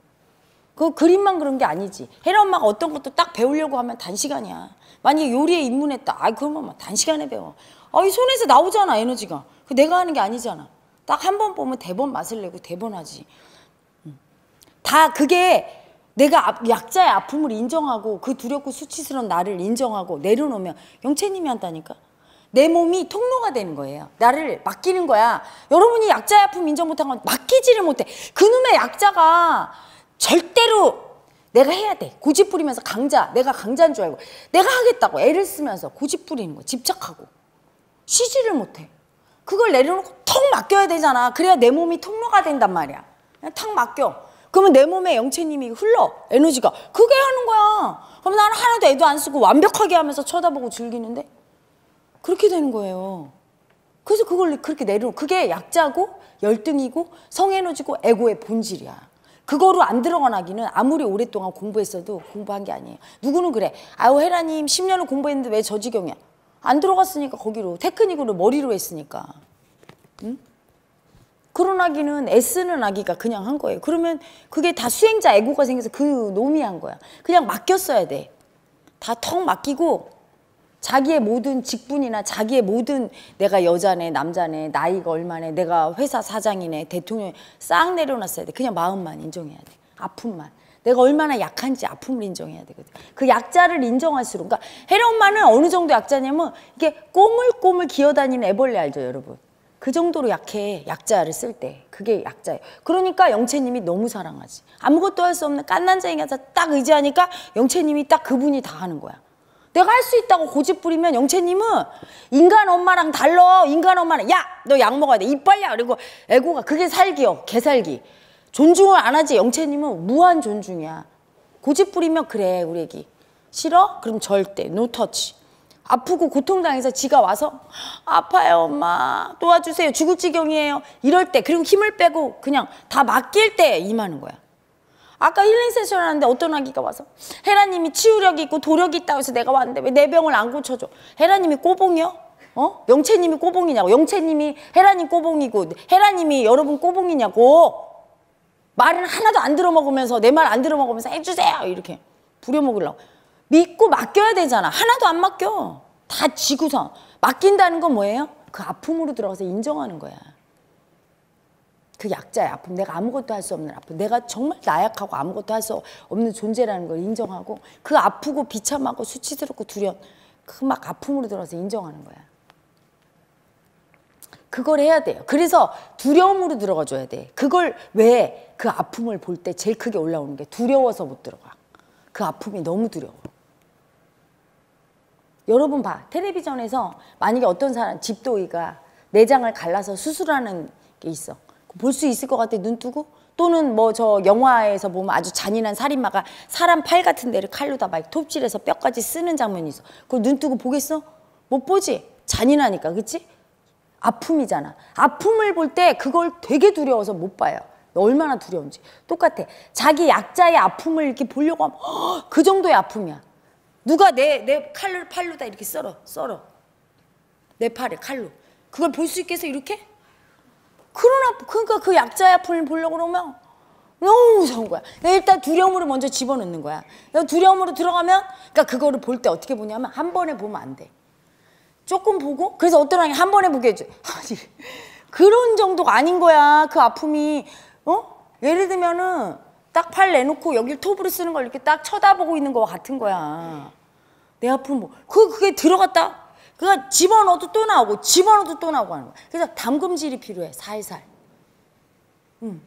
그 그림만 그런 게 아니지. 헤라 엄마가 어떤 것도 딱 배우려고 하면 단시간이야. 만약에 요리에 입문했다. 아 그러면 막 뭐 단시간에 배워. 아, 이 손에서 나오잖아, 에너지가. 그 내가 하는 게 아니잖아. 딱 한 번 보면 대본 맛을 내고 대본 하지. 다 그게 내가 아, 약자의 아픔을 인정하고 그 두렵고 수치스러운 나를 인정하고 내려놓으면 영채님이 한다니까. 내 몸이 통로가 되는 거예요. 나를 맡기는 거야. 여러분이 약자의 아픔 인정 못한 건 맡기지를 못해. 그놈의 약자가 절대로 내가 해야 돼. 고집 부리면서 강자. 내가 강자인 줄 알고. 내가 하겠다고 애를 쓰면서 고집 부리는 거 집착하고. 쉬지를 못해. 그걸 내려놓고 턱 맡겨야 되잖아. 그래야 내 몸이 통로가 된단 말이야. 그냥 탁 맡겨. 그러면 내 몸에 영체님이 흘러 에너지가 그게 하는 거야. 그럼 나는 하나도 애도 안 쓰고 완벽하게 하면서 쳐다보고 즐기는데 그렇게 되는 거예요. 그래서 그걸 그렇게 내려 놓고 그게 약자고 열등이고 성에너지고 에고의 본질이야. 그거로 안 들어가나기는 아무리 오랫동안 공부했어도 공부한 게 아니에요. 누구는 그래. 아우 헤라님 10년을 공부했는데 왜저 지경이야. 안 들어갔으니까 거기로 테크닉으로 머리로 했으니까 응? 그런 아기는 애쓰는 아기가 그냥 한 거예요 그러면 그게 다 수행자 애고가 생겨서 그 놈이 한 거야 그냥 맡겼어야 돼다 턱 맡기고 자기의 모든 직분이나 자기의 모든 내가 여자네 남자네 나이가 얼마네 내가 회사 사장이네 대통령 싹 내려놨어야 돼 그냥 마음만 인정해야 돼 아픔만 내가 얼마나 약한지 아픔을 인정해야 되거든. 그 약자를 인정할수록. 그러니까 해령 엄마는 어느 정도 약자냐면 이게 꼬물꼬물 기어다니는 애벌레 알죠, 여러분? 그 정도로 약해. 약자를 쓸 때. 그게 약자예요. 그러니까 영채님이 너무 사랑하지. 아무것도 할 수 없는 깐난쟁이가 딱 의지하니까 영채님이 딱 그분이 다 하는 거야. 내가 할 수 있다고 고집 부리면 영채님은 인간 엄마랑 달러 인간 엄마는 야너 약 먹어야 돼 이빨야 그리고 애고가 그게 살기요 개살기 존중을 안 하지 영채님은 무한 존중이야 고집 부리면 그래 우리 애기 싫어? 그럼 절대 노터치 아프고 고통당해서 지가 와서 아파요 엄마 도와주세요 죽을 지경이에요 이럴 때 그리고 힘을 빼고 그냥 다 맡길 때 임하는 거야 아까 힐링 세션 하는데 어떤 아기가 와서 헤라님이 치유력이 있고 도력이 있다고 해서 내가 왔는데 왜 내 병을 안 고쳐줘 헤라님이 꼬봉이요? 어? 영채님이 꼬봉이냐고 영채님이 헤라님 꼬봉이고 헤라님이 여러분 꼬봉이냐고 말은 하나도 안 들어먹으면서 내 말 안 들어먹으면서 해주세요 이렇게 부려먹으려고 믿고 맡겨야 되잖아 하나도 안 맡겨 다 지구선 맡긴다는 건 뭐예요? 그 아픔으로 들어가서 인정하는 거야 그 약자의 아픔 내가 아무것도 할 수 없는 아픔 내가 정말 나약하고 아무것도 할 수 없는 존재라는 걸 인정하고 그 아프고 비참하고 수치스럽고 두려운 그 막 아픔으로 들어가서 인정하는 거야 그걸 해야 돼요. 그래서 두려움으로 들어가 줘야 돼. 그걸 왜 그 아픔을 볼 때 제일 크게 올라오는 게 두려워서 못 들어가. 그 아픔이 너무 두려워. 여러분 봐. 텔레비전에서 만약에 어떤 사람 집도의가 내장을 갈라서 수술하는 게 있어. 볼 수 있을 것 같아. 눈 뜨고 또는 뭐 저 영화에서 보면 아주 잔인한 살인마가 사람 팔 같은 데를 칼로 다막 톱질해서 뼈까지 쓰는 장면이 있어. 그걸 눈 뜨고 보겠어? 못 보지. 잔인하니까, 그치? 아픔이잖아. 아픔을 볼 때 그걸 되게 두려워서 못 봐요. 얼마나 두려운지. 똑같아. 자기 약자의 아픔을 이렇게 보려고 하면 허, 어, 그 정도의 아픔이야. 누가 내, 내 칼로, 팔로다 이렇게 썰어, 썰어. 내 팔에 칼로. 그걸 볼 수 있겠어, 이렇게? 그러나, 그러니까 그 약자의 아픔을 보려고 그러면 너무 무서운 거야. 일단 두려움으로 먼저 집어넣는 거야. 두려움으로 들어가면, 그러니까 그거를 볼 때 어떻게 보냐면 한 번에 보면 안 돼. 조금 보고 그래서 어떤 아이 한 번에 보게 해줘 아니 그런 정도가 아닌 거야 그 아픔이 어 예를 들면은 딱 팔 내놓고 여길 톱으로 쓰는 걸 이렇게 딱 쳐다보고 있는 거와 같은 거야 내 아픔 뭐 그 그게 들어갔다 그러 집어넣어도 또 나오고 집어넣어도 또 나오고 하는 거야 그래서 담금질이 필요해 살살 음.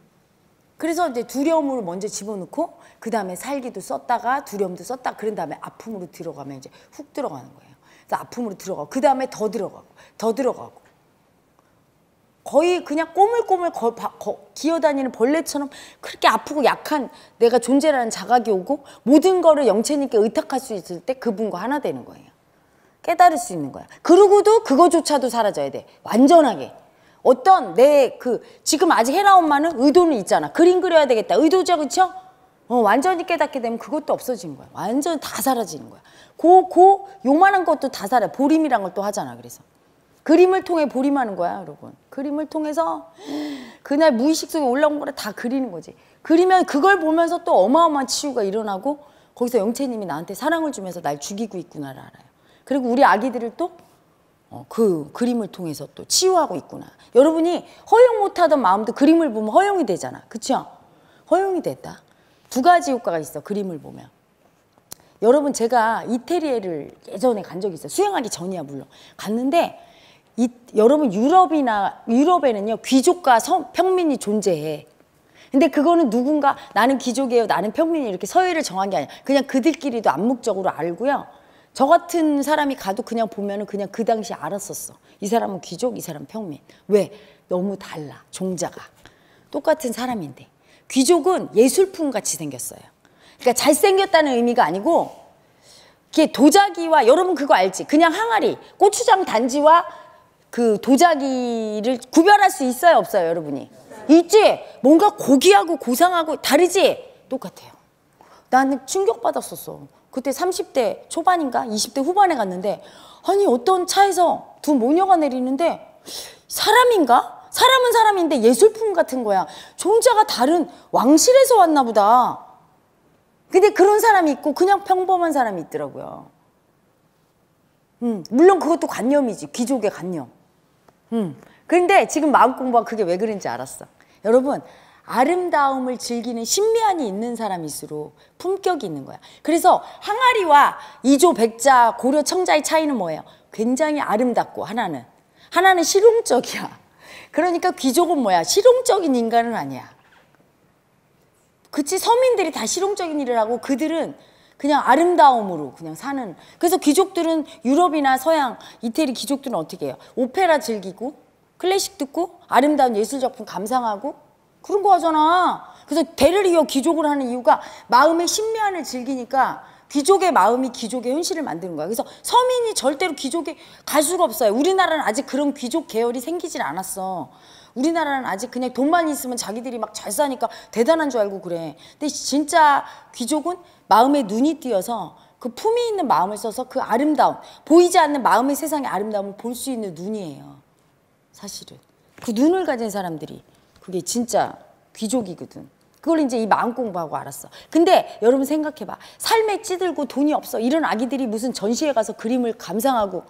그래서 이제 두려움을 먼저 집어넣고 그 다음에 살기도 썼다가 두려움도 썼다 그런 다음에 아픔으로 들어가면 이제 훅 들어가는 거예요. 아픔으로 들어가고 그 다음에 더 들어가고 더 들어가고 거의 그냥 꼬물꼬물 거, 거, 기어다니는 벌레처럼 그렇게 아프고 약한 내가 존재라는 자각이 오고 모든 거를 영체님께 의탁할 수 있을 때 그분과 하나 되는 거예요. 깨달을 수 있는 거야. 그러고도 그거조차도 사라져야 돼. 완전하게. 어떤 내 그 지금 아직 해라 엄마는 의도는 있잖아. 그림 그려야 되겠다. 의도죠, 그쵸 어, 완전히 깨닫게 되면 그것도 없어지는 거야. 완전 히다 사라지는 거야. 고, 고, 요만한 것도 다 살아요. 보림이란 걸 또 하잖아, 그래서. 그림을 통해 보림하는 거야, 여러분. 그림을 통해서 그날 무의식 속에 올라온 거를 다 그리는 거지. 그리면 그걸 보면서 또 어마어마한 치유가 일어나고 거기서 영채님이 나한테 사랑을 주면서 날 죽이고 있구나를 알아요. 그리고 우리 아기들을 또그 어, 그림을 통해서 또 치유하고 있구나. 여러분이 허용 못하던 마음도 그림을 보면 허용이 되잖아. 그쵸? 허용이 됐다. 두 가지 효과가 있어, 그림을 보면. 여러분 제가 이태리에를 예전에 간 적이 있어요. 수행하기 전이야 물론. 갔는데 이, 여러분 유럽이나 유럽에는요 귀족과 성, 평민이 존재해. 근데 그거는 누군가 나는 귀족이에요 나는 평민이 이렇게 서열을 정한 게 아니야. 그냥 그들끼리도 암묵적으로 알고요. 저 같은 사람이 가도 그냥 보면은 그냥 그 당시 알았었어. 이 사람은 귀족, 이 사람은 평민. 왜? 너무 달라. 종자가. 똑같은 사람인데. 귀족은 예술품 같이 생겼어요. 그러니까 잘생겼다는 의미가 아니고 이게 도자기와 여러분 그거 알지? 그냥 항아리, 고추장 단지와 그 도자기를 구별할 수 있어요, 없어요, 여러분이? 있지? 뭔가 고귀하고 고상하고 다르지? 똑같아요. 나는 충격받았었어. 그때 30대 초반인가 20대 후반에 갔는데 아니 어떤 차에서 두 모녀가 내리는데 사람인가? 사람은 사람인데 예술품 같은 거야. 종자가 다른 왕실에서 왔나 보다. 근데 그런 사람이 있고 그냥 평범한 사람이 있더라고요. 음, 물론 그것도 관념이지. 귀족의 관념. 음. 근데 지금 마음 공부가 그게 왜 그런지 알았어. 여러분, 아름다움을 즐기는 신미안이 있는 사람일수록 품격이 있는 거야. 그래서 항아리와 이조 백자 고려 청자의 차이는 뭐예요? 굉장히 아름답고 하나는 하나는 실용적이야. 그러니까 귀족은 뭐야? 실용적인 인간은 아니야. 그치 서민들이 다 실용적인 일을 하고 그들은 그냥 아름다움으로 그냥 사는 그래서 귀족들은 유럽이나 서양 이태리 귀족들은 어떻게 해요 오페라 즐기고 클래식 듣고 아름다운 예술 작품 감상하고 그런 거 하잖아 그래서 대를 이어 귀족을 하는 이유가 마음의 신미안을 즐기니까 귀족의 마음이 귀족의 현실을 만드는 거야 그래서 서민이 절대로 귀족에 갈 수가 없어요 우리나라는 아직 그런 귀족 계열이 생기질 않았어 우리나라는 아직 그냥 돈만 있으면 자기들이 막 잘 사니까 대단한 줄 알고 그래. 근데 진짜 귀족은 마음에 눈이 띄어서 그 품이 있는 마음을 써서 그 아름다움, 보이지 않는 마음의 세상의 아름다움을 볼 수 있는 눈이에요. 사실은. 그 눈을 가진 사람들이 그게 진짜 귀족이거든. 그걸 이제 이 마음 공부하고 알았어. 근데 여러분 생각해봐. 삶에 찌들고 돈이 없어. 이런 아기들이 무슨 전시회 가서 그림을 감상하고.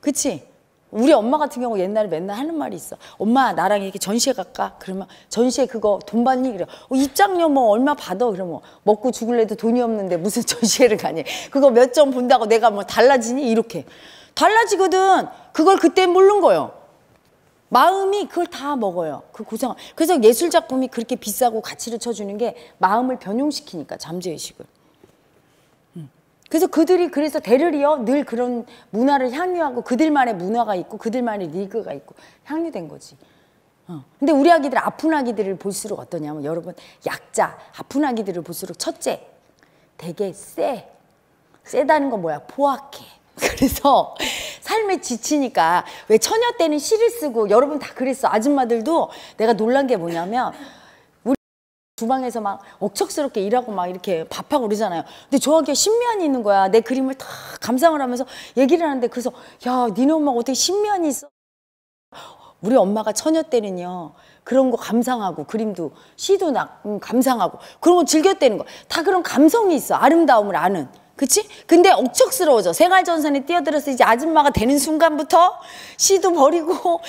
그치? 우리 엄마 같은 경우 옛날에 맨날 하는 말이 있어. 엄마 나랑 이렇게 전시회 갈까? 그러면 전시회 그거 돈 받니? 그래. 어, 입장료 뭐 얼마 받아? 그러면 뭐 먹고 죽을래도 돈이 없는데 무슨 전시회를 가니? 그거 몇 점 본다고 내가 뭐 달라지니? 이렇게. 달라지거든. 그걸 그때 모른 거예요. 마음이 그걸 다 먹어요. 그 고생. 그래서 예술 작품이 그렇게 비싸고 가치를 쳐주는 게 마음을 변형시키니까 잠재의식을. 그래서 그들이 그래서 대를 이어 늘 그런 문화를 향유하고 그들만의 문화가 있고 그들만의 리그가 있고 향유된 거지. 어. 근데 우리 아기들 아픈 아기들을 볼수록 어떠냐면 여러분 약자 아픈 아기들을 볼수록 첫째 되게 쎄 쎄다는 건 뭐야 포악해 그래서 삶에 지치니까 왜 처녀 때는 시를 쓰고 여러분 다 그랬어 아줌마들도 내가 놀란 게 뭐냐면 주방에서 막 억척스럽게 일하고 막 이렇게 밥하고 그러잖아요. 근데 저한테 신면이 있는 거야. 내 그림을 다 감상을 하면서 얘기를 하는데 그래서 야 니네 엄마가 어떻게 신면이 있어? 우리 엄마가 처녀 때는요 그런 거 감상하고 그림도 시도 나, 음, 감상하고 그런 거 즐겼다는 거. 다 그런 감성이 있어. 아름다움을 아는. 그치? 근데 억척스러워져. 생활전선에 뛰어들어서 이제 아줌마가 되는 순간부터 시도 버리고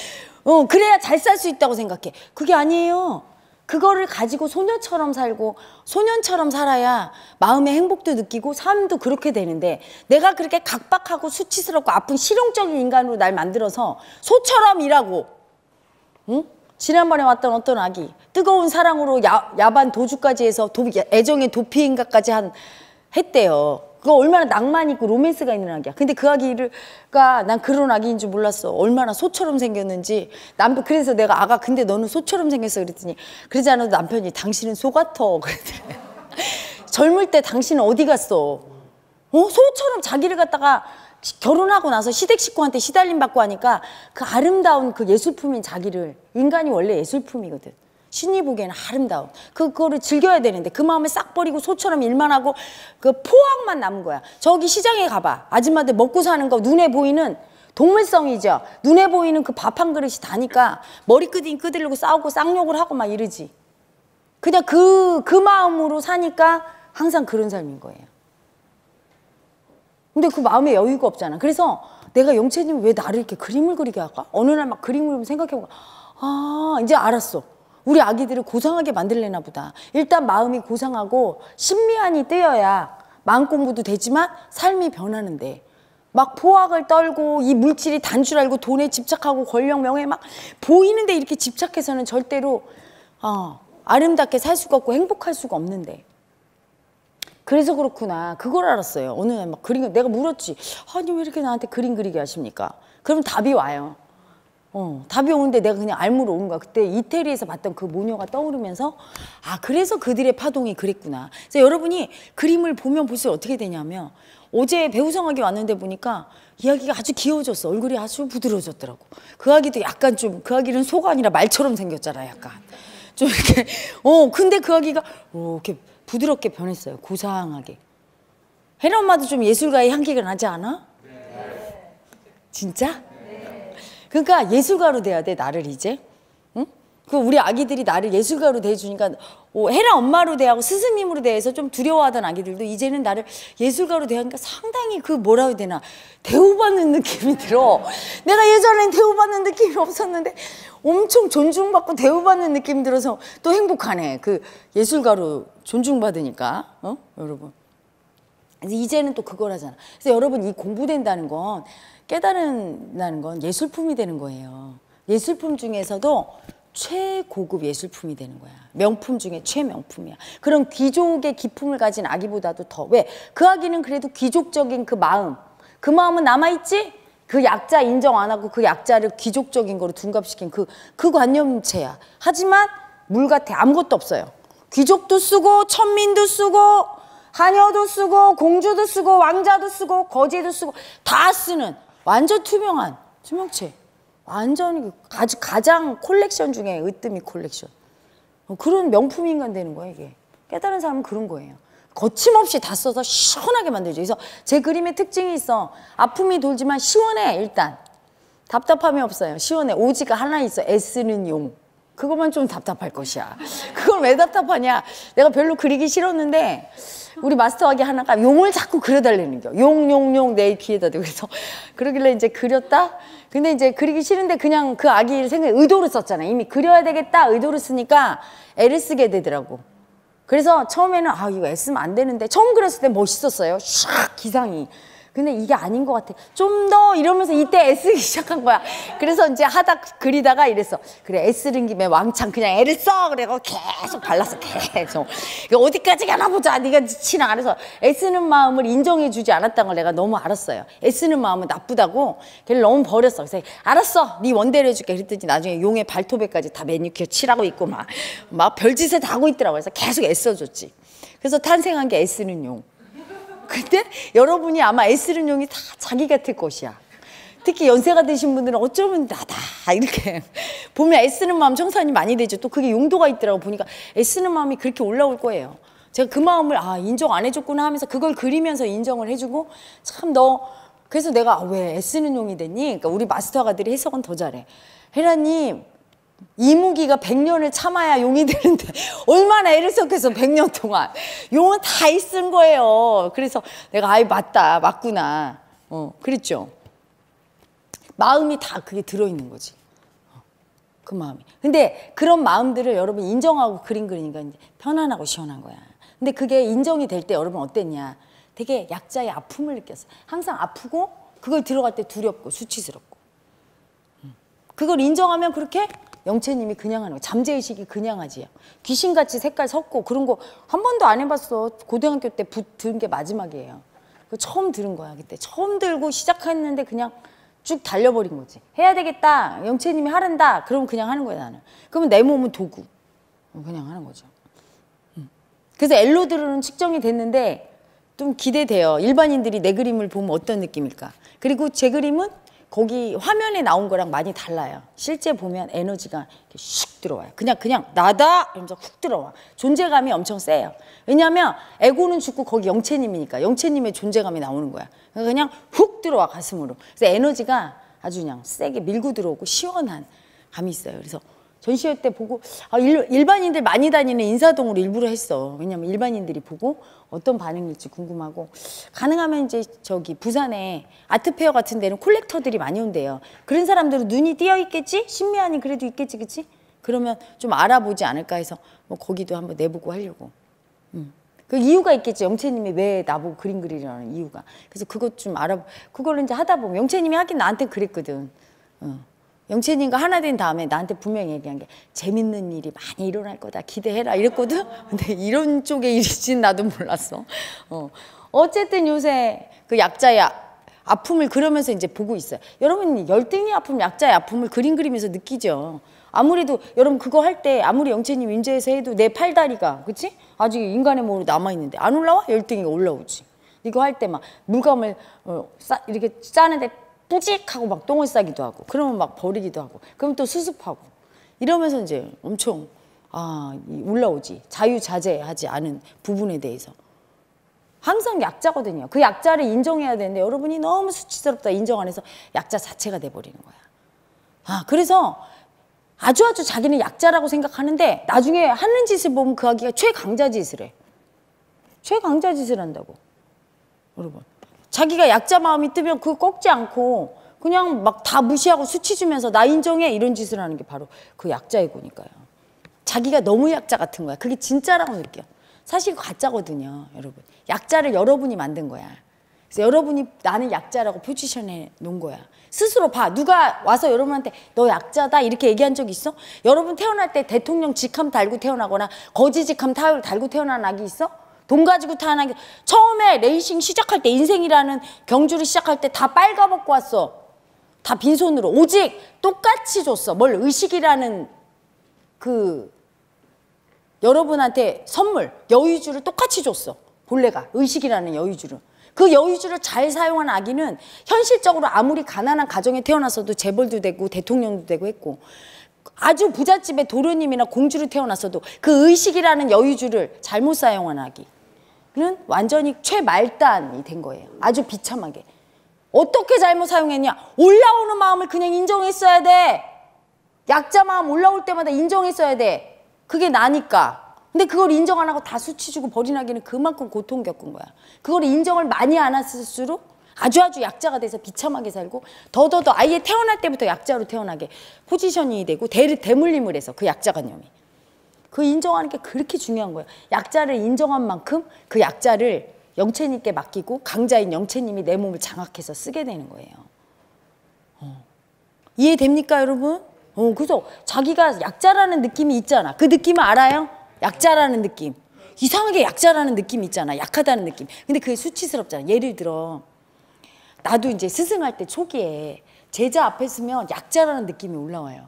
어, 그래야 잘 살 수 있다고 생각해. 그게 아니에요. 그거를 가지고 소녀처럼 살고 소년처럼 살아야 마음의 행복도 느끼고 삶도 그렇게 되는데 내가 그렇게 각박하고 수치스럽고 아픈 실용적인 인간으로 날 만들어서 소처럼 일하고 응? 지난번에 왔던 어떤 아기 뜨거운 사랑으로 야, 야반 도주까지 해서 도, 애정의 도피인가까지 한 했대요. 그거 얼마나 낭만 있고 로맨스가 있는 아기야. 근데 그 아기가 난 그런 아기인 줄 몰랐어. 얼마나 소처럼 생겼는지. 남편 그래서 내가 아가 근데 너는 소처럼 생겼어 그랬더니 그러지 않아도 남편이 당신은 소 같아 그랬더니 젊을 때 당신은 어디 갔어? 어 소처럼 자기를 갖다가 결혼하고 나서 시댁 식구한테 시달림 받고 하니까 그 아름다운 그 예술품인 자기를 인간이 원래 예술품이거든. 신이 보기에는 아름다운 그, 거를 즐겨야 되는데 그 마음을 싹 버리고 소처럼 일만 하고 그 포항만 남은 거야. 저기 시장에 가봐. 아줌마들 먹고 사는 거 눈에 보이는 동물성이죠. 눈에 보이는 그 밥 한 그릇이 다니까 머리끄덩 끄들리고 싸우고 쌍욕을 하고 막 이러지. 그냥 그, 그 마음으로 사니까 항상 그런 삶인 거예요. 근데 그 마음에 여유가 없잖아. 그래서 내가 영채님 왜 나를 이렇게 그림을 그리게 할까? 어느 날 막 그림을 생각해보고, 아, 이제 알았어. 우리 아기들을 고상하게 만들려나 보다. 일단 마음이 고상하고 신미안이 뜨여야 마음 공부도 되지만 삶이 변하는데 막 포악을 떨고 이 물질이 단줄 알고 돈에 집착하고 권력 명예 막 보이는데 이렇게 집착해서는 절대로 어, 아름답게 살 수가 없고 행복할 수가 없는데 그래서 그렇구나 그걸 알았어요 어느 날막 그림 내가 물었지 아니 왜 이렇게 나한테 그림 그리게 하십니까 그럼 답이 와요 어, 답이 오는데 내가 그냥 알무로 온 거야. 그때 이태리에서 봤던 그 모녀가 떠오르면서 아 그래서 그들의 파동이 그랬구나. 그래서 여러분이 그림을 보면 볼수록 어떻게 되냐면 어제 배우성학이 왔는데 보니까 이야기가 아주 귀여워졌어. 얼굴이 아주 부드러워졌더라고. 그 아기도 약간 좀 그 아기는 소가 아니라 말처럼 생겼잖아 약간. 좀 이렇게 어 근데 그 아기가 어, 이렇게 부드럽게 변했어요. 고상하게. 혜란 엄마도 좀 예술가의 향기가 나지 않아? 진짜? 그러니까 예술가로 돼야 돼 나를 이제. 응? 그 우리 아기들이 나를 예술가로 대해주니까 오, 해라 엄마로 대하고 스승님으로 대해서 좀 두려워하던 아기들도 이제는 나를 예술가로 대하니까 상당히 그 뭐라 해야 되나 대우받는 느낌이 들어 내가 예전엔 대우받는 느낌이 없었는데 엄청 존중받고 대우받는 느낌 이 들어서 또 행복하네 그 예술가로 존중받으니까 어 여러분 이제는 또 그걸 하잖아 그래서 여러분 이 공부된다는 건 깨달은다는 건 예술품이 되는 거예요. 예술품 중에서도 최고급 예술품이 되는 거야. 명품 중에 최명품이야. 그런 귀족의 기품을 가진 아기보다도 더. 왜? 그 아기는 그래도 귀족적인 그 마음. 그 마음은 남아있지? 그 약자 인정 안 하고 그 약자를 귀족적인 거로 둔갑시킨 그, 그 관념체야. 하지만 물 같아. 아무것도 없어요. 귀족도 쓰고, 천민도 쓰고, 하녀도 쓰고, 공주도 쓰고, 왕자도 쓰고, 거제도 쓰고, 다 쓰는 완전 투명한 투명체. 완전 그 아주 가장 콜렉션 중에 으뜸이 콜렉션. 어, 그런 명품 인간 되는 거예요 이게. 깨달은 사람은 그런 거예요. 거침없이 다 써서 시원하게 만들죠. 그래서 제 그림의 특징이 있어. 아픔이 돌지만 시원해 일단. 답답함이 없어요. 시원해. 오지가 하나 있어. S는 용. 그것만 좀 답답할 것이야. 그걸 왜 답답하냐? 내가 별로 그리기 싫었는데 우리 마스터하기 하나가 용을 자꾸 그려달라는 거 겨. 용, 용, 용 내 귀에다 대고 그래서 그러길래 이제 그렸다. 근데 이제 그리기 싫은데 그냥 그 아기를 생각 의도를 썼잖아. 이미 그려야 되겠다 의도를 쓰니까 애를 쓰게 되더라고. 그래서 처음에는 아 이거 애쓰면 안 되는데 처음 그렸을 때 멋있었어요. 샥 기상이. 근데 이게 아닌 것 같아. 좀 더 이러면서 이때 애쓰기 시작한 거야. 그래서 이제 하다 그리다가 이랬어. 그래 애쓰는 김에 왕창 그냥 애를 써. 그래고 계속 발랐어. 계속. 어디까지 가나 보자. 네가 지치나. 그래서 애쓰는 마음을 인정해 주지 않았다는 걸 내가 너무 알았어요. 애쓰는 마음은 나쁘다고 걔를 너무 버렸어. 그래서 알았어. 네 원대로 해줄게. 그랬더니 나중에 용의 발톱에까지 다 매니큐어 칠하고 있고 막, 막별짓을다 하고 있더라고. 그래서 계속 애써줬지. 그래서 탄생한 게 애쓰는 용. 근데 여러분이 아마 애쓰는 용이 다 자기 같을 것이야. 특히 연세가 드신 분들은 어쩌면 나다 이렇게 보면 애쓰는 마음 청산이 많이 되죠. 또 그게 용도가 있더라고 보니까 애쓰는 마음이 그렇게 올라올 거예요. 제가 그 마음을 아 인정 안 해줬구나 하면서 그걸 그리면서 인정을 해주고 참 너 그래서 내가 아, 왜 애쓰는 용이 됐니? 그러니까 우리 마스터 가들이 해석은 더 잘해. 헤라님 이무기가 100년을 참아야 용이 되는데 얼마나 애를 썼겠어 100년 동안 용은 다 있은 거예요 그래서 내가 아이 맞다 맞구나 어 그랬죠 마음이 다 그게 들어있는 거지 어, 그 마음이 근데 그런 마음들을 여러분 인정하고 그림 그리니까 이제 편안하고 시원한 거야 근데 그게 인정이 될 때 여러분 어땠냐 되게 약자의 아픔을 느꼈어 항상 아프고 그걸 들어갈 때 두렵고 수치스럽고 음. 그걸 인정하면 그렇게 영채님이 그냥 하는 거 잠재의식이 그냥 하지요 귀신같이 색깔 섞고 그런 거 한 번도 안 해봤어 고등학교 때 부, 들은 게 마지막이에요 그 처음 들은 거야 그때 처음 들고 시작했는데 그냥 쭉 달려버린 거지 해야 되겠다 영채님이 하란다 그럼 그냥 하는 거야 나는 그러면 내 몸은 도구 그냥 하는 거죠 음. 그래서 엘로드로는 측정이 됐는데 좀 기대돼요 일반인들이 내 그림을 보면 어떤 느낌일까 그리고 제 그림은 거기 화면에 나온 거랑 많이 달라요. 실제 보면 에너지가 이렇게 슉 들어와요. 그냥 그냥 나다 이러면서 훅 들어와. 존재감이 엄청 세요. 왜냐하면 에고는 죽고 거기 영체님이니까 영체님의 존재감이 나오는 거야. 그냥 훅 들어와 가슴으로. 그래서 에너지가 아주 그냥 세게 밀고 들어오고 시원한 감이 있어요. 그래서 전시회 때 보고 아, 일, 일 반인들 많이 다니는 인사동으로 일부러 했어. 왜냐면 일반인들이 보고 어떤 반응일지 궁금하고 가능하면 이제 저기 부산에 아트페어 같은 데는 콜렉터들이 많이 온대요. 그런 사람들은 눈이 띄어 있겠지? 신미안이 그래도 있겠지, 그치? 그러면 좀 알아보지 않을까 해서 뭐 거기도 한번 내보고 하려고. 음. 그 이유가 있겠지. 영채님이 왜 나보고 그림 그리라는 이유가. 그래서 그것 좀 알아, 보 그걸 이제 하다 보면 영채님이 하긴 나한테 그랬거든. 어. 영채님과 하나 된 다음에 나한테 분명히 얘기한 게 재밌는 일이 많이 일어날 거다 기대해라 이랬거든 근데 이런 쪽에 일이진 나도 몰랐어 어. 어쨌든 요새 그 약자의 아, 아픔을 그러면서 이제 보고 있어요 여러분 열등이 아픔 약자의 아픔을 그림 그리면서 느끼죠 아무래도 여러분 그거 할 때 아무리 영채님 인제에서 해도 내 팔다리가 그치 아직 인간의 몸으로 남아있는데 안 올라와 열등이 올라오지 이거 할 때 막 물감을 어, 싸, 이렇게 짜는데 뿌직하고 막 똥을 싸기도 하고 그러면 막 버리기도 하고 그럼 또 수습하고 이러면서 이제 엄청 아 올라오지 자유자재하지 않은 부분에 대해서 항상 약자거든요 그 약자를 인정해야 되는데 여러분이 너무 수치스럽다 인정 안 해서 약자 자체가 돼버리는 거야 아 그래서 아주 아주 자기는 약자라고 생각하는데 나중에 하는 짓을 보면 그 아기가 최강자 짓을 해 최강자 짓을 한다고 여러분 자기가 약자 마음이 뜨면 그 꺾지 않고 그냥 막 다 무시하고 수치주면서 나 인정해 이런 짓을 하는 게 바로 그 약자의 고니까요. 자기가 너무 약자 같은 거야. 그게 진짜라고 느껴. 사실 가짜거든요, 여러분. 약자를 여러분이 만든 거야. 그래서 여러분이 나는 약자라고 포지션해 놓은 거야. 스스로 봐. 누가 와서 여러분한테 너 약자다 이렇게 얘기한 적 있어? 여러분 태어날 때 대통령 직함 달고 태어나거나 거지 직함 달고 태어난 아기 있어? 돈 가지고 타는 게 처음에 레이싱 시작할 때 인생이라는 경주를 시작할 때 다 빨가벗고 왔어. 다 빈손으로 오직 똑같이 줬어. 뭘 의식이라는 그 여러분한테 선물 여유주를 똑같이 줬어. 본래가 의식이라는 여유주를. 그 여유주를 잘 사용한 아기는 현실적으로 아무리 가난한 가정에 태어나서도 재벌도 되고 대통령도 되고 했고 아주 부잣집의 도련님이나 공주를 태어났어도 그 의식이라는 여유주를 잘못 사용한 아기. 는 완전히 최말단이 된 거예요. 아주 비참하게. 어떻게 잘못 사용했냐? 올라오는 마음을 그냥 인정했어야 돼. 약자 마음 올라올 때마다 인정했어야 돼. 그게 나니까. 근데 그걸 인정 안 하고 다 수치주고 버리나기는 그만큼 고통 겪은 거야. 그걸 인정을 많이 안 했을수록 아주 아주 약자가 돼서 비참하게 살고 더더더 아예 태어날 때부터 약자로 태어나게 포지션이 되고 대, 대물림을 해서 그 약자관념이. 그 인정하는 게 그렇게 중요한 거예요. 약자를 인정한 만큼 그 약자를 영채님께 맡기고 강자인 영채님이 내 몸을 장악해서 쓰게 되는 거예요. 어. 이해됩니까 여러분? 어, 그래서 자기가 약자라는 느낌이 있잖아. 그 느낌을 알아요? 약자라는 느낌. 이상하게 약자라는 느낌 있잖아. 약하다는 느낌. 근데 그게 수치스럽잖아. 예를 들어 나도 이제 스승할 때 초기에 제자 앞에 서면 약자라는 느낌이 올라와요.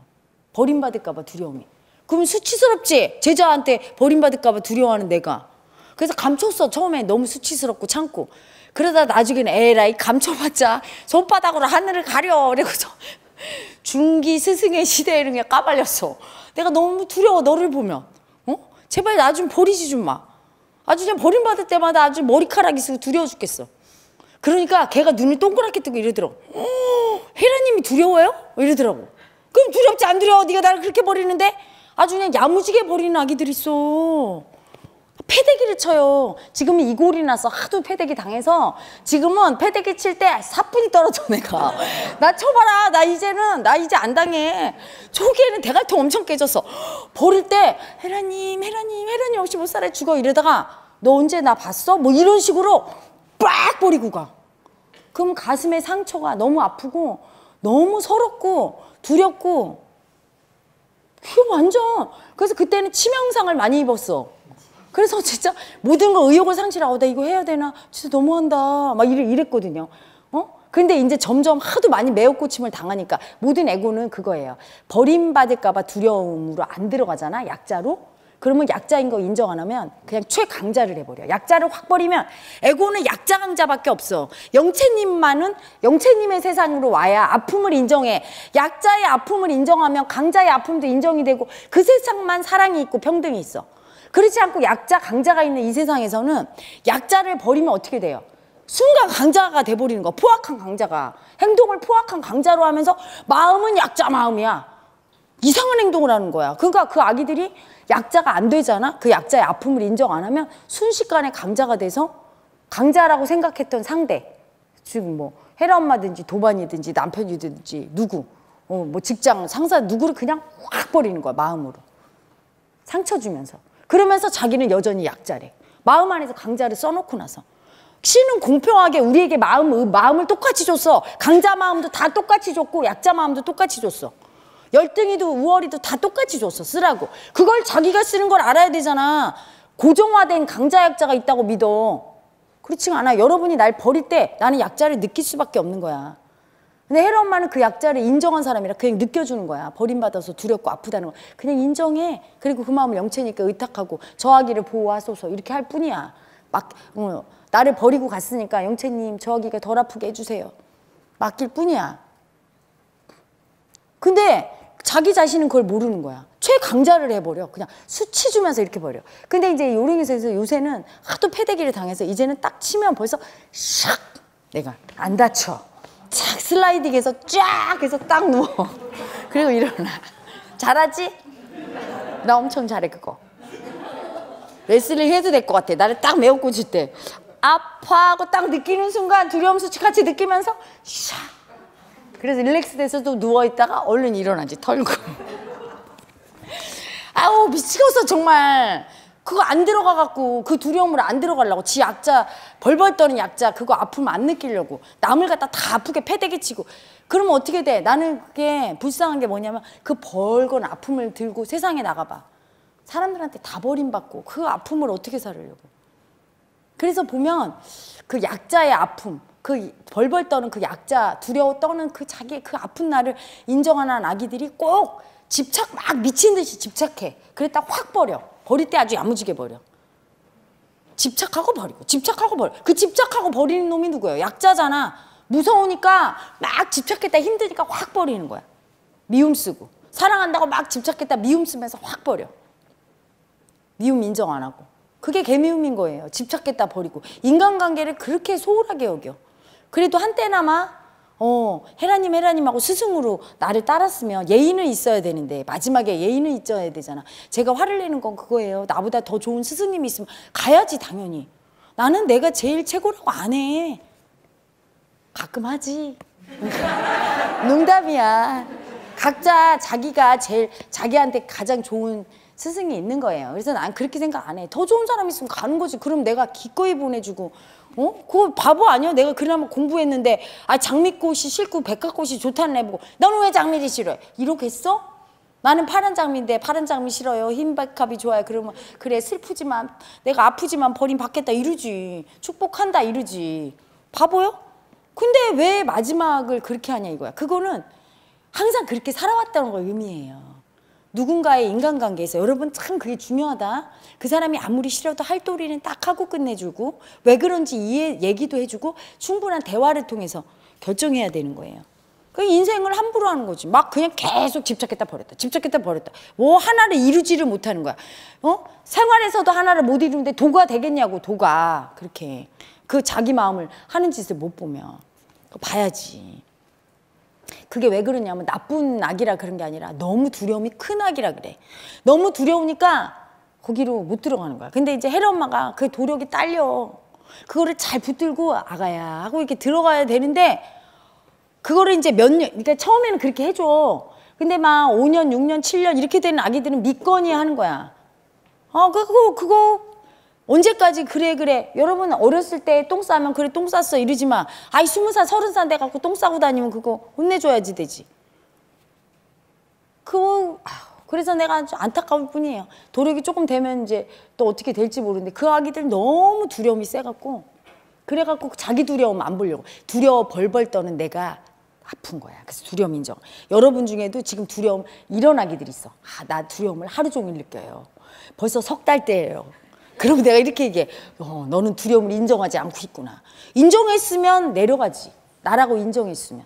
버림받을까 봐 두려움이. 그럼 수치스럽지. 제자한테 버림받을까 봐 두려워하는 내가. 그래서 감췄어. 처음에 너무 수치스럽고 참고. 그러다 나중에는 에라이 감춰봤자 손바닥으로 하늘을 가려. 그래서 중기 스승의 시대에 이런 게 까발렸어. 내가 너무 두려워 너를 보면. 어? 제발 나 좀 버리지 좀 마. 아주 그냥 버림받을 때마다 아주 머리카락이 있어 두려워 죽겠어. 그러니까 걔가 눈을 동그랗게 뜨고 이러더라고. 헤라님이 어, 두려워요? 이러더라고. 그럼 두렵지 안 두려워? 네가 나를 그렇게 버리는데? 아주 그냥 야무지게 버리는 아기들 있어. 패대기를 쳐요. 지금은 이골이 나서 하도 패대기 당해서 지금은 패대기 칠 때 사뿐히 떨어져 내가. 나 쳐봐라. 나 이제는 나 이제 안 당해. 초기에는 대갈통 엄청 깨졌어. 버릴 때 헤라님 헤라님 헤라님 혹시 못 살아 죽어 이러다가 너 언제 나 봤어? 뭐 이런 식으로 빡 버리고 가. 그럼 가슴에 상처가 너무 아프고 너무 서럽고 두렵고 이거 완전 그래서 그때는 치명상을 많이 입었어 그래서 진짜 모든 거 의욕을 상실하고 어, 나 이거 해야 되나 진짜 너무한다 막 이래, 이랬거든요 어? 근데 이제 점점 하도 많이 매혹고침을 당하니까 모든 에고는 그거예요 버림받을까 봐 두려움으로 안 들어가잖아 약자로 그러면 약자인 거 인정 안 하면 그냥 최강자를 해버려. 약자를 확 버리면 에고는 약자 강자밖에 없어. 영채님만은 영채님의 세상으로 와야 아픔을 인정해. 약자의 아픔을 인정하면 강자의 아픔도 인정이 되고 그 세상만 사랑이 있고 평등이 있어. 그렇지 않고 약자 강자가 있는 이 세상에서는 약자를 버리면 어떻게 돼요? 순간 강자가 돼버리는 거 포악한 강자가 행동을 포악한 강자로 하면서 마음은 약자 마음이야 이상한 행동을 하는 거야. 그러니까 그 아기들이 약자가 안 되잖아. 그 약자의 아픔을 인정 안 하면 순식간에 강자가 돼서 강자라고 생각했던 상대 지금 뭐 헤라 엄마든지 도반이든지 남편이든지 누구 어, 뭐 직장 상사 누구를 그냥 확 버리는 거야 마음으로 상처 주면서 그러면서 자기는 여전히 약자래 마음 안에서 강자를 써놓고 나서 신은 공평하게 우리에게 마음, 마음을 똑같이 줬어 강자 마음도 다 똑같이 줬고 약자 마음도 똑같이 줬어 열등이도 우월이도 다 똑같이 줬어 쓰라고 그걸 자기가 쓰는 걸 알아야 되잖아 고정화된 강자 약자가 있다고 믿어 그렇지가 않아 여러분이 날 버릴 때 나는 약자를 느낄 수밖에 없는 거야 근데 헤라 엄마는 그 약자를 인정한 사람이라 그냥 느껴주는 거야 버림받아서 두렵고 아프다는 거 그냥 인정해 그리고 그 마음을 영채니까 의탁하고 저아기를 보호하소서 이렇게 할 뿐이야 막 어, 나를 버리고 갔으니까 영채님 저아기가 덜 아프게 해주세요 맡길 뿐이야 근데 자기 자신은 그걸 모르는 거야. 최강자를 해버려. 그냥 수치 주면서 이렇게 버려. 근데 이제 요리에서 요새는 하도 패대기를 당해서 이제는 딱 치면 벌써 샥! 내가 안 다쳐. 착 슬라이딩해서 쫙 해서 딱 누워. 그리고 일어나. 잘하지? 나 엄청 잘해 그거. 레슬링 해도 될 것 같아. 나를 딱 메워 꽂을 때. 아파하고 딱 느끼는 순간 두려움 수치 같이 느끼면서 샥! 그래서 릴렉스 돼서 도 누워있다가 얼른 일어나지 털고 아우 미치겠어 정말 그거 안 들어가갖고 그 두려움을 안 들어가려고 지 약자 벌벌 떠는 약자 그거 아픔 안 느끼려고 남을 갖다 다 아프게 패대기 치고 그러면 어떻게 돼 나는 그게 불쌍한 게 뭐냐면 그 벌건 아픔을 들고 세상에 나가봐 사람들한테 다 버림받고 그 아픔을 어떻게 살려고 그래서 보면 그 약자의 아픔 그 벌벌 떠는 그 약자 두려워 떠는 그 자기 의그 아픈 나를 인정하는 아기들이 꼭 집착 막 미친 듯이 집착해 그랬다 확 버려 버릴 때 아주 야무지게 버려 집착하고 버리고 집착하고 버려 그 집착하고 버리는 놈이 누구예요 약자잖아 무서우니까 막 집착했다 힘드니까 확 버리는 거야 미움 쓰고 사랑한다고 막 집착했다 미움 쓰면서 확 버려 미움 인정 안 하고 그게 개미움인 거예요 집착했다 버리고 인간관계를 그렇게 소홀하게 여겨 그래도 한때나마 어, 헤라님 헤라님하고 스승으로 나를 따랐으면 예의는 있어야 되는데 마지막에 예의는 있어야 되잖아. 제가 화를 내는 건 그거예요. 나보다 더 좋은 스승님이 있으면 가야지 당연히. 나는 내가 제일 최고라고 안 해. 가끔 하지. 농담이야. 각자 자기가 제일 자기한테 가장 좋은 스승이 있는 거예요. 그래서 난 그렇게 생각 안 해. 더 좋은 사람 있으면 가는 거지. 그럼 내가 기꺼이 보내주고 어? 그거 바보 아니야? 내가 그나마 공부했는데 아 장미꽃이 싫고 백합꽃이 좋다는 애 보고 너는 왜 장미를 싫어해? 이러겠어? 나는 파란 장미인데 파란 장미 싫어요. 흰 백합이 좋아요. 그러면 그래 슬프지만 내가 아프지만 버림받겠다 이러지. 축복한다 이러지. 바보요? 근데 왜 마지막을 그렇게 하냐 이거야. 그거는 항상 그렇게 살아왔다는 걸 의미해요. 누군가의 인간관계에서 여러분 참 그게 중요하다. 그 사람이 아무리 싫어도 할 도리는 딱 하고 끝내주고 왜 그런지 이해 얘기도 해주고 충분한 대화를 통해서 결정해야 되는 거예요. 그 인생을 함부로 하는 거지. 막 그냥 계속 집착했다 버렸다. 집착했다 버렸다. 뭐 하나를 이루지를 못하는 거야. 어? 생활에서도 하나를 못 이루는데 도가 되겠냐고 도가 그렇게 그 자기 마음을 하는 짓을 못 보면 봐야지. 그게 왜 그러냐면 나쁜 악이라 그런 게 아니라 너무 두려움이 큰 악이라 그래. 너무 두려우니까 거기로 못 들어가는 거야. 근데 이제 헤라 엄마가 그 도력이 딸려. 그거를 잘 붙들고 아가야 하고 이렇게 들어가야 되는데 그거를 이제 몇 년, 그러니까 처음에는 그렇게 해줘. 근데 막 5년, 6년, 7년 이렇게 되는 아기들은 믿거니 하는 거야. 어, 그거, 그거 언제까지 그래 그래 여러분 어렸을 때 똥 싸면 그래 똥 쌌어 이러지 마 아이 스무 살 서른 살돼 갖고 똥 싸고 다니면 그거 혼내줘야지 되지 그 그래서 내가 좀 안타까울 뿐이에요 도력이 조금 되면 이제 또 어떻게 될지 모르는데 그 아기들 너무 두려움이 세 갖고 그래 갖고 자기 두려움 안 보려고 두려워 벌벌 떠는 내가 아픈 거야. 그래서 두려움 인정. 여러분 중에도 지금 두려움 일어나기들 있어. 아, 나 두려움을 하루 종일 느껴요. 벌써 석 달 때예요. 그럼 러 내가 이렇게 얘기해. 어, 너는 두려움을 인정하지 않고 있구나. 인정했으면 내려가지. 나라고 인정했으면.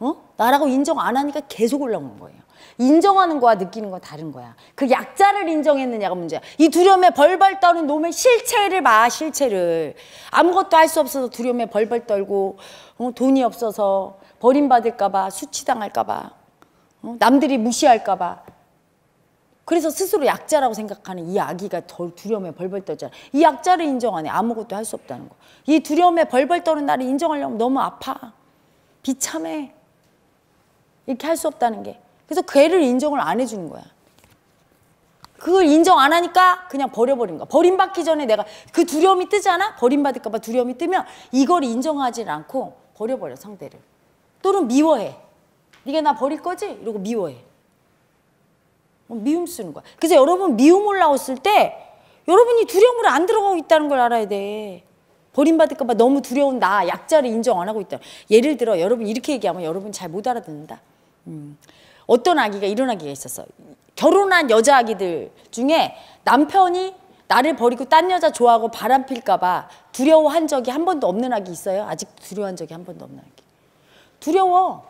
어? 나라고 인정 안 하니까 계속 올라오는 거예요. 인정하는 거와 느끼는 건 다른 거야. 그 약자를 인정했느냐가 문제야. 이 두려움에 벌벌 떠는 놈의 실체를 봐, 실체를. 아무것도 할 수 없어서 두려움에 벌벌 떨고, 어, 돈이 없어서 버림받을까봐, 수치당할까봐, 어? 남들이 무시할까봐. 그래서 스스로 약자라고 생각하는 이 아기가 덜 두려움에 벌벌 떨잖아. 이 약자를 인정하네. 아무것도 할 수 없다는 거. 이 두려움에 벌벌 떠는 나를 인정하려면 너무 아파. 비참해. 이렇게 할 수 없다는 게. 그래서 걔를 인정을 안 해주는 거야. 그걸 인정 안 하니까 그냥 버려버린 거야. 버림받기 전에 내가 그 두려움이 뜨잖아? 버림받을까 봐 두려움이 뜨면 이걸 인정하지 않고 버려버려 상대를. 또는 미워해. 이게 나 버릴 거지? 이러고 미워해. 어, 미움 쓰는 거야. 그래서 여러분 미움 올라왔을 때 여러분이 두려움으안 들어가고 있다는 걸 알아야 돼. 버림받을까 봐 너무 두려운 나 약자를 인정 안 하고 있다. 예를 들어 여러분 이렇게 얘기하면 여러분 잘 못 알아듣는다. 음. 어떤 아기가 이런 아기가 있었어. 결혼한 여자 아기들 중에 남편이 나를 버리고 딴 여자 좋아하고 바람 필까 봐 두려워한 적이 한 번도 없는 아기 있어요? 아직 두려워한 적이 한 번도 없는 아기. 두려워.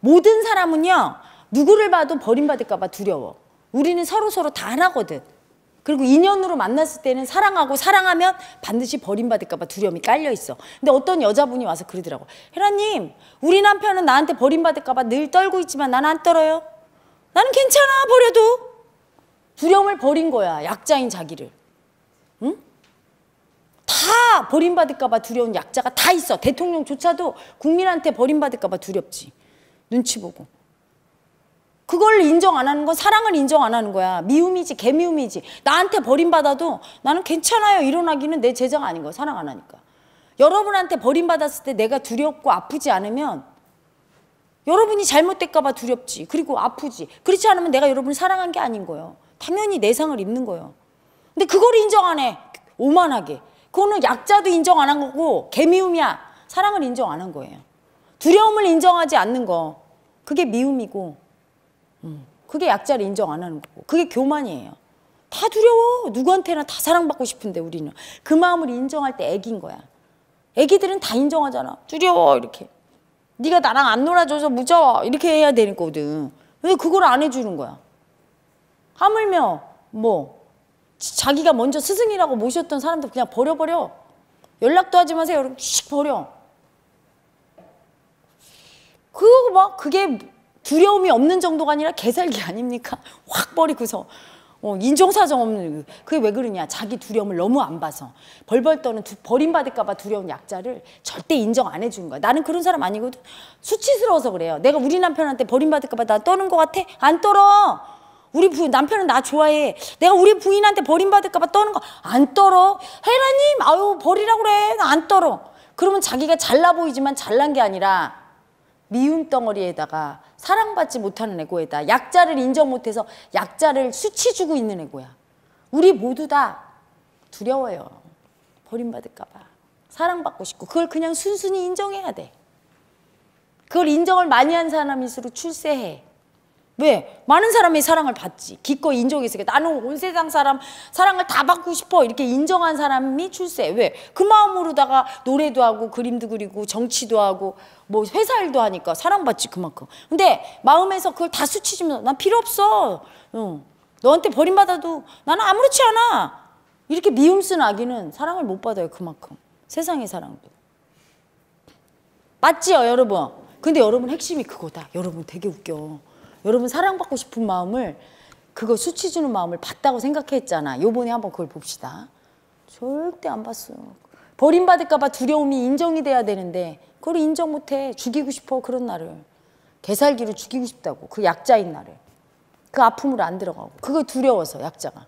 모든 사람은요. 누구를 봐도 버림받을까 봐 두려워. 우리는 서로 서로 다 안 하거든. 그리고 인연으로 만났을 때는 사랑하고 사랑하면 반드시 버림받을까봐 두려움이 깔려 있어. 근데 어떤 여자분이 와서 그러더라고. 혜라님, 우리 남편은 나한테 버림받을까봐 늘 떨고 있지만 나는 안 떨어요. 나는 괜찮아, 버려도. 두려움을 버린 거야, 약자인 자기를. 응? 다 버림받을까봐 두려운 약자가 다 있어. 대통령조차도 국민한테 버림받을까봐 두렵지. 눈치 보고. 그걸 인정 안 하는 건 사랑을 인정 안 하는 거야. 미움이지 개미움이지. 나한테 버림받아도 나는 괜찮아요. 일어나기는 내 제자가 아닌 거야. 사랑 안 하니까. 여러분한테 버림받았을 때 내가 두렵고 아프지 않으면 여러분이 잘못될까 봐 두렵지. 그리고 아프지. 그렇지 않으면 내가 여러분을 사랑한 게 아닌 거예요. 당연히 내상을 입는 거예요. 근데 그걸 인정 안 해. 오만하게. 그거는 약자도 인정 안 한 거고 개미움이야. 사랑을 인정 안 한 거예요. 두려움을 인정하지 않는 거. 그게 미움이고 그게 약자를 인정 안 하는 거고 그게 교만이에요. 다 두려워. 누구한테나 다 사랑받고 싶은데 우리는. 그 마음을 인정할 때 애기인 거야. 애기들은 다 인정하잖아. 두려워 이렇게. 네가 나랑 안 놀아줘서 무서워 이렇게 해야 되는 거거든. 근데 그걸 안 해주는 거야. 하물며 뭐 자기가 먼저 스승이라고 모셨던 사람도 그냥 버려버려. 연락도 하지 마세요. 이렇게 씩 버려. 그거 막 그게 두려움이 없는 정도가 아니라 개살기 아닙니까? 확 버리고서 어, 인정사정 없는 그, 그게 왜 그러냐 자기 두려움을 너무 안 봐서 벌벌 떠는 두, 버림받을까봐 두려운 약자를 절대 인정 안 해준 거야 나는 그런 사람 아니거든 수치스러워서 그래요 내가 우리 남편한테 버림받을까봐 나 떠는 것 같아 안 떨어 우리 부, 남편은 나 좋아해 내가 우리 부인한테 버림받을까봐 떠는 거 안 떨어 헤라님 아유 버리라고 그래 안 떨어 그러면 자기가 잘나 보이지만 잘난 게 아니라 미움 덩어리에다가 사랑받지 못하는 에고에다 약자를 인정 못해서 약자를 수치 주고 있는 에고야. 우리 모두 다 두려워요. 버림받을까 봐. 사랑받고 싶고 그걸 그냥 순순히 인정해야 돼. 그걸 인정을 많이 한 사람일수록 출세해. 왜? 많은 사람이 사랑을 받지. 기꺼이 인정이 으니까 나는 온 세상 사람 사랑을 다 받고 싶어. 이렇게 인정한 사람이 출세. 왜? 그 마음으로다가 노래도 하고 그림도 그리고 정치도 하고 뭐 회사 일도 하니까 사랑받지 그만큼. 근데 마음에서 그걸 다 수치지면 난 필요 없어. 응. 너한테 버림받아도 나는 아무렇지 않아. 이렇게 미움 쓴 아기는 사랑을 못 받아요 그만큼. 세상의 사랑도. 맞지요 여러분? 근데 여러분 핵심이 그거다. 여러분 되게 웃겨. 여러분 사랑받고 싶은 마음을 그거 수치 주는 마음을 봤다고 생각했잖아. 요번에 한번 그걸 봅시다. 절대 안봤어 버림받을까봐 두려움이 인정이 돼야 되는데 그걸 인정 못해. 죽이고 싶어 그런 나를. 개살기로 죽이고 싶다고. 그 약자인 나를. 그아픔으안 들어가고. 그걸 두려워서 약자가.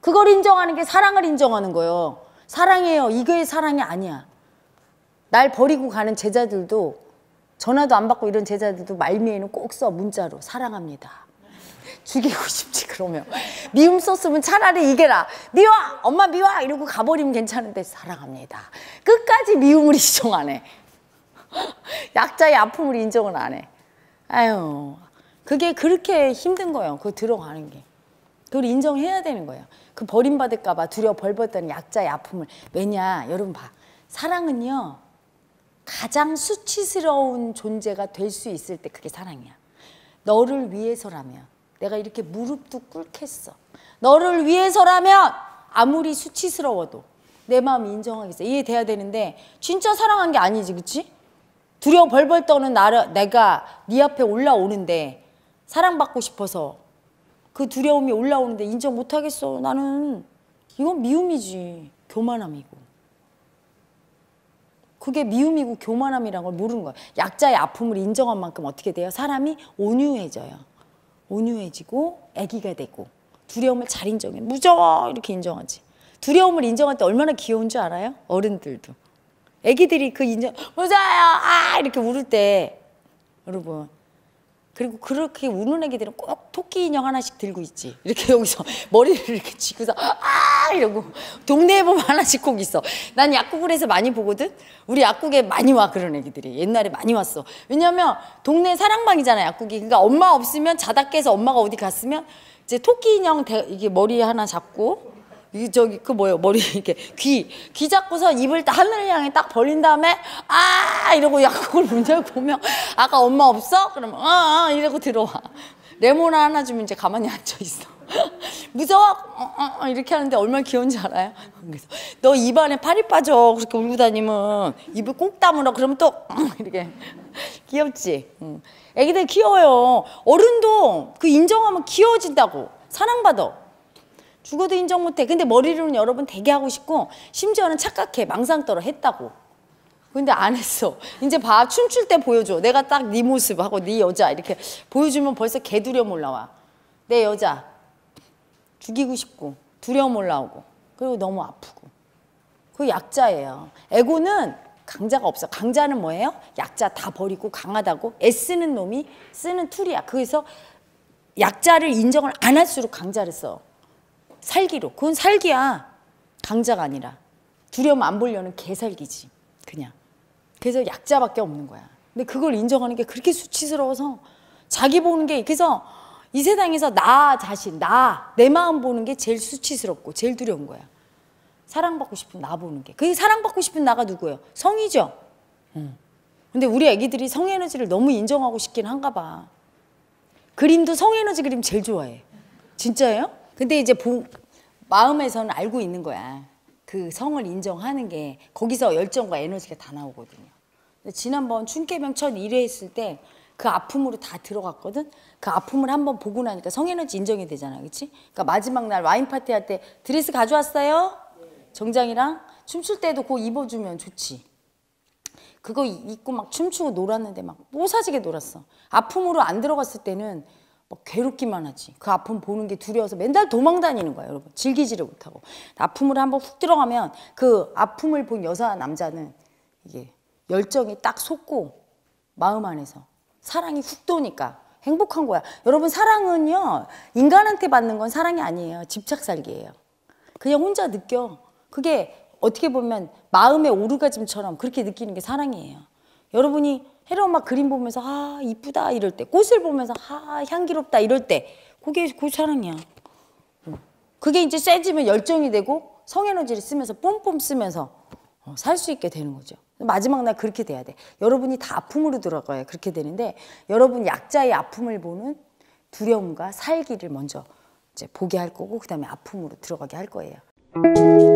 그걸 인정하는 게 사랑을 인정하는 거예요. 사랑해요. 이거의 사랑이 아니야. 날 버리고 가는 제자들도 전화도 안 받고 이런 제자들도 말미에는 꼭 써 문자로 사랑합니다. 죽이고 싶지 그러면 미움 썼으면 차라리 이게라 미워 엄마 미워 이러고 가버리면 괜찮은데 사랑합니다. 끝까지 미움을 인정 안 해. 약자의 아픔을 인정은 안 해. 아유 그게 그렇게 힘든 거예요. 그 들어가는 게. 그걸 인정해야 되는 거예요. 그 버림받을까 봐 두려워 벌벌 떠 약자의 아픔을. 왜냐 여러분 봐. 사랑은요 가장 수치스러운 존재가 될 수 있을 때 그게 사랑이야. 너를 위해서라면 내가 이렇게 무릎도 꿇겠어. 너를 위해서라면 아무리 수치스러워도 내 마음 인정하겠어. 이해돼야 되는데 진짜 사랑한 게 아니지 그치? 두려워 벌벌 떠는 나를, 내가 네 앞에 올라오는데 사랑받고 싶어서 그 두려움이 올라오는데 인정 못하겠어. 나는 이건 미움이지. 교만함이고. 그게 미움이고 교만함이란 걸 모르는 거예요. 약자의 아픔을 인정한 만큼 어떻게 돼요? 사람이 온유해져요. 온유해지고 애기가 되고 두려움을 잘 인정해. 무서워 이렇게 인정하지. 두려움을 인정할 때 얼마나 귀여운 줄 알아요? 어른들도. 애기들이 그 인정 무서워요 아 이렇게 울을 때 여러분 그리고 그렇게 우는 애기들은 꼭 토끼 인형 하나씩 들고 있지. 이렇게 여기서 머리를 이렇게 쥐고서 아 이러고 동네에 보면 하나씩 꼭 있어. 난 약국을 해서 많이 보거든. 우리 약국에 많이 와 그런 애기들이 옛날에 많이 왔어. 왜냐면 동네 사랑방이잖아 약국이. 그러니까 엄마 없으면 자다 깨서 엄마가 어디 갔으면 이제 토끼 인형 대, 이게 머리 하나 잡고 이 저기 그 뭐예요 머리 이렇게 귀 귀 잡고서 입을 딱 하늘을 향해 딱 벌린 다음에 아 이러고 약국을 문자고 보면 아까 엄마 없어? 그러면 아, 아 이러고 들어와 레몬 하나 주면 이제 가만히 앉아 있어 무서워 어, 어, 어, 이렇게 하는데 얼마나 귀여운지 알아요? 그래서 너 입안에 팔이 빠져 그렇게 울고 다니면 입을 꼭 다물어 그러면 또 이렇게 귀엽지? 응. 애기들 귀여워요 어른도 그 인정하면 귀여워진다고 사랑받아 죽어도 인정 못해. 근데 머리로는 여러분 되게 하고 싶고 심지어는 착각해. 망상 떨어 했다고. 근데 안 했어. 이제 봐. 춤출 때 보여줘. 내가 딱 네 모습하고 네 여자 이렇게 보여주면 벌써 개 두려움 올라와. 내 여자 죽이고 싶고 두려움 올라오고 그리고 너무 아프고 그 약자예요. 에고는 강자가 없어. 강자는 뭐예요? 약자 다 버리고 강하다고 애쓰는 놈이 쓰는 툴이야. 그래서 약자를 인정을 안 할수록 강자를 써. 살기로. 그건 살기야. 강자가 아니라. 두려움 안 보려는 개살기지. 그냥. 그래서 약자밖에 없는 거야. 근데 그걸 인정하는 게 그렇게 수치스러워서 자기 보는 게 그래서 이 세상에서 나 자신, 나, 내 마음 보는 게 제일 수치스럽고 제일 두려운 거야. 사랑받고 싶은 나 보는 게. 그 사랑받고 싶은 나가 누구예요? 성이죠. 응. 근데 우리 애기들이 성에너지를 너무 인정하고 싶긴 한가 봐. 그림도 성에너지 그림 제일 좋아해. 진짜예요? 근데 이제 보, 마음에서는 알고 있는 거야. 그 성을 인정하는 게 거기서 열정과 에너지가 다 나오거든요. 지난번 춘깨병 첫 1회 했을 때 그 아픔으로 다 들어갔거든. 그 아픔을 한번 보고 나니까 성에너지 인정이 되잖아, 그렇그니까 마지막 날 와인 파티 할 때 드레스 가져왔어요? 정장이랑 춤출 때도 그거 입어주면 좋지. 그거 입고 막 춤추고 놀았는데 막 뽀사지게 놀았어. 아픔으로 안 들어갔을 때는 괴롭기만 하지. 그 아픔 보는 게 두려워서 맨날 도망 다니는 거야, 여러분. 즐기지를 못하고. 아픔을 한번 훅 들어가면 그 아픔을 본 여자, 남자는 이게 열정이 딱 솟고 마음 안에서 사랑이 훅 도니까 행복한 거야. 여러분, 사랑은요, 인간한테 받는 건 사랑이 아니에요. 집착살기예요. 그냥 혼자 느껴. 그게 어떻게 보면 마음의 오르가즘처럼 그렇게 느끼는 게 사랑이에요. 여러분이 헤라 엄마 그림 보면서 아 이쁘다 이럴 때 꽃을 보면서 아 향기롭다 이럴 때 그게 그 사랑이야. 그게 이제 세지면 열정이 되고 성에너지를 쓰면서 뽐뽐 쓰면서 어, 살수 있게 되는 거죠. 마지막 날 그렇게 돼야 돼. 여러분이 다 아픔으로 들어가요. 그렇게 되는데 여러분 약자의 아픔을 보는 두려움과 살기를 먼저 이제 보게 할 거고 그다음에 아픔으로 들어가게 할 거예요.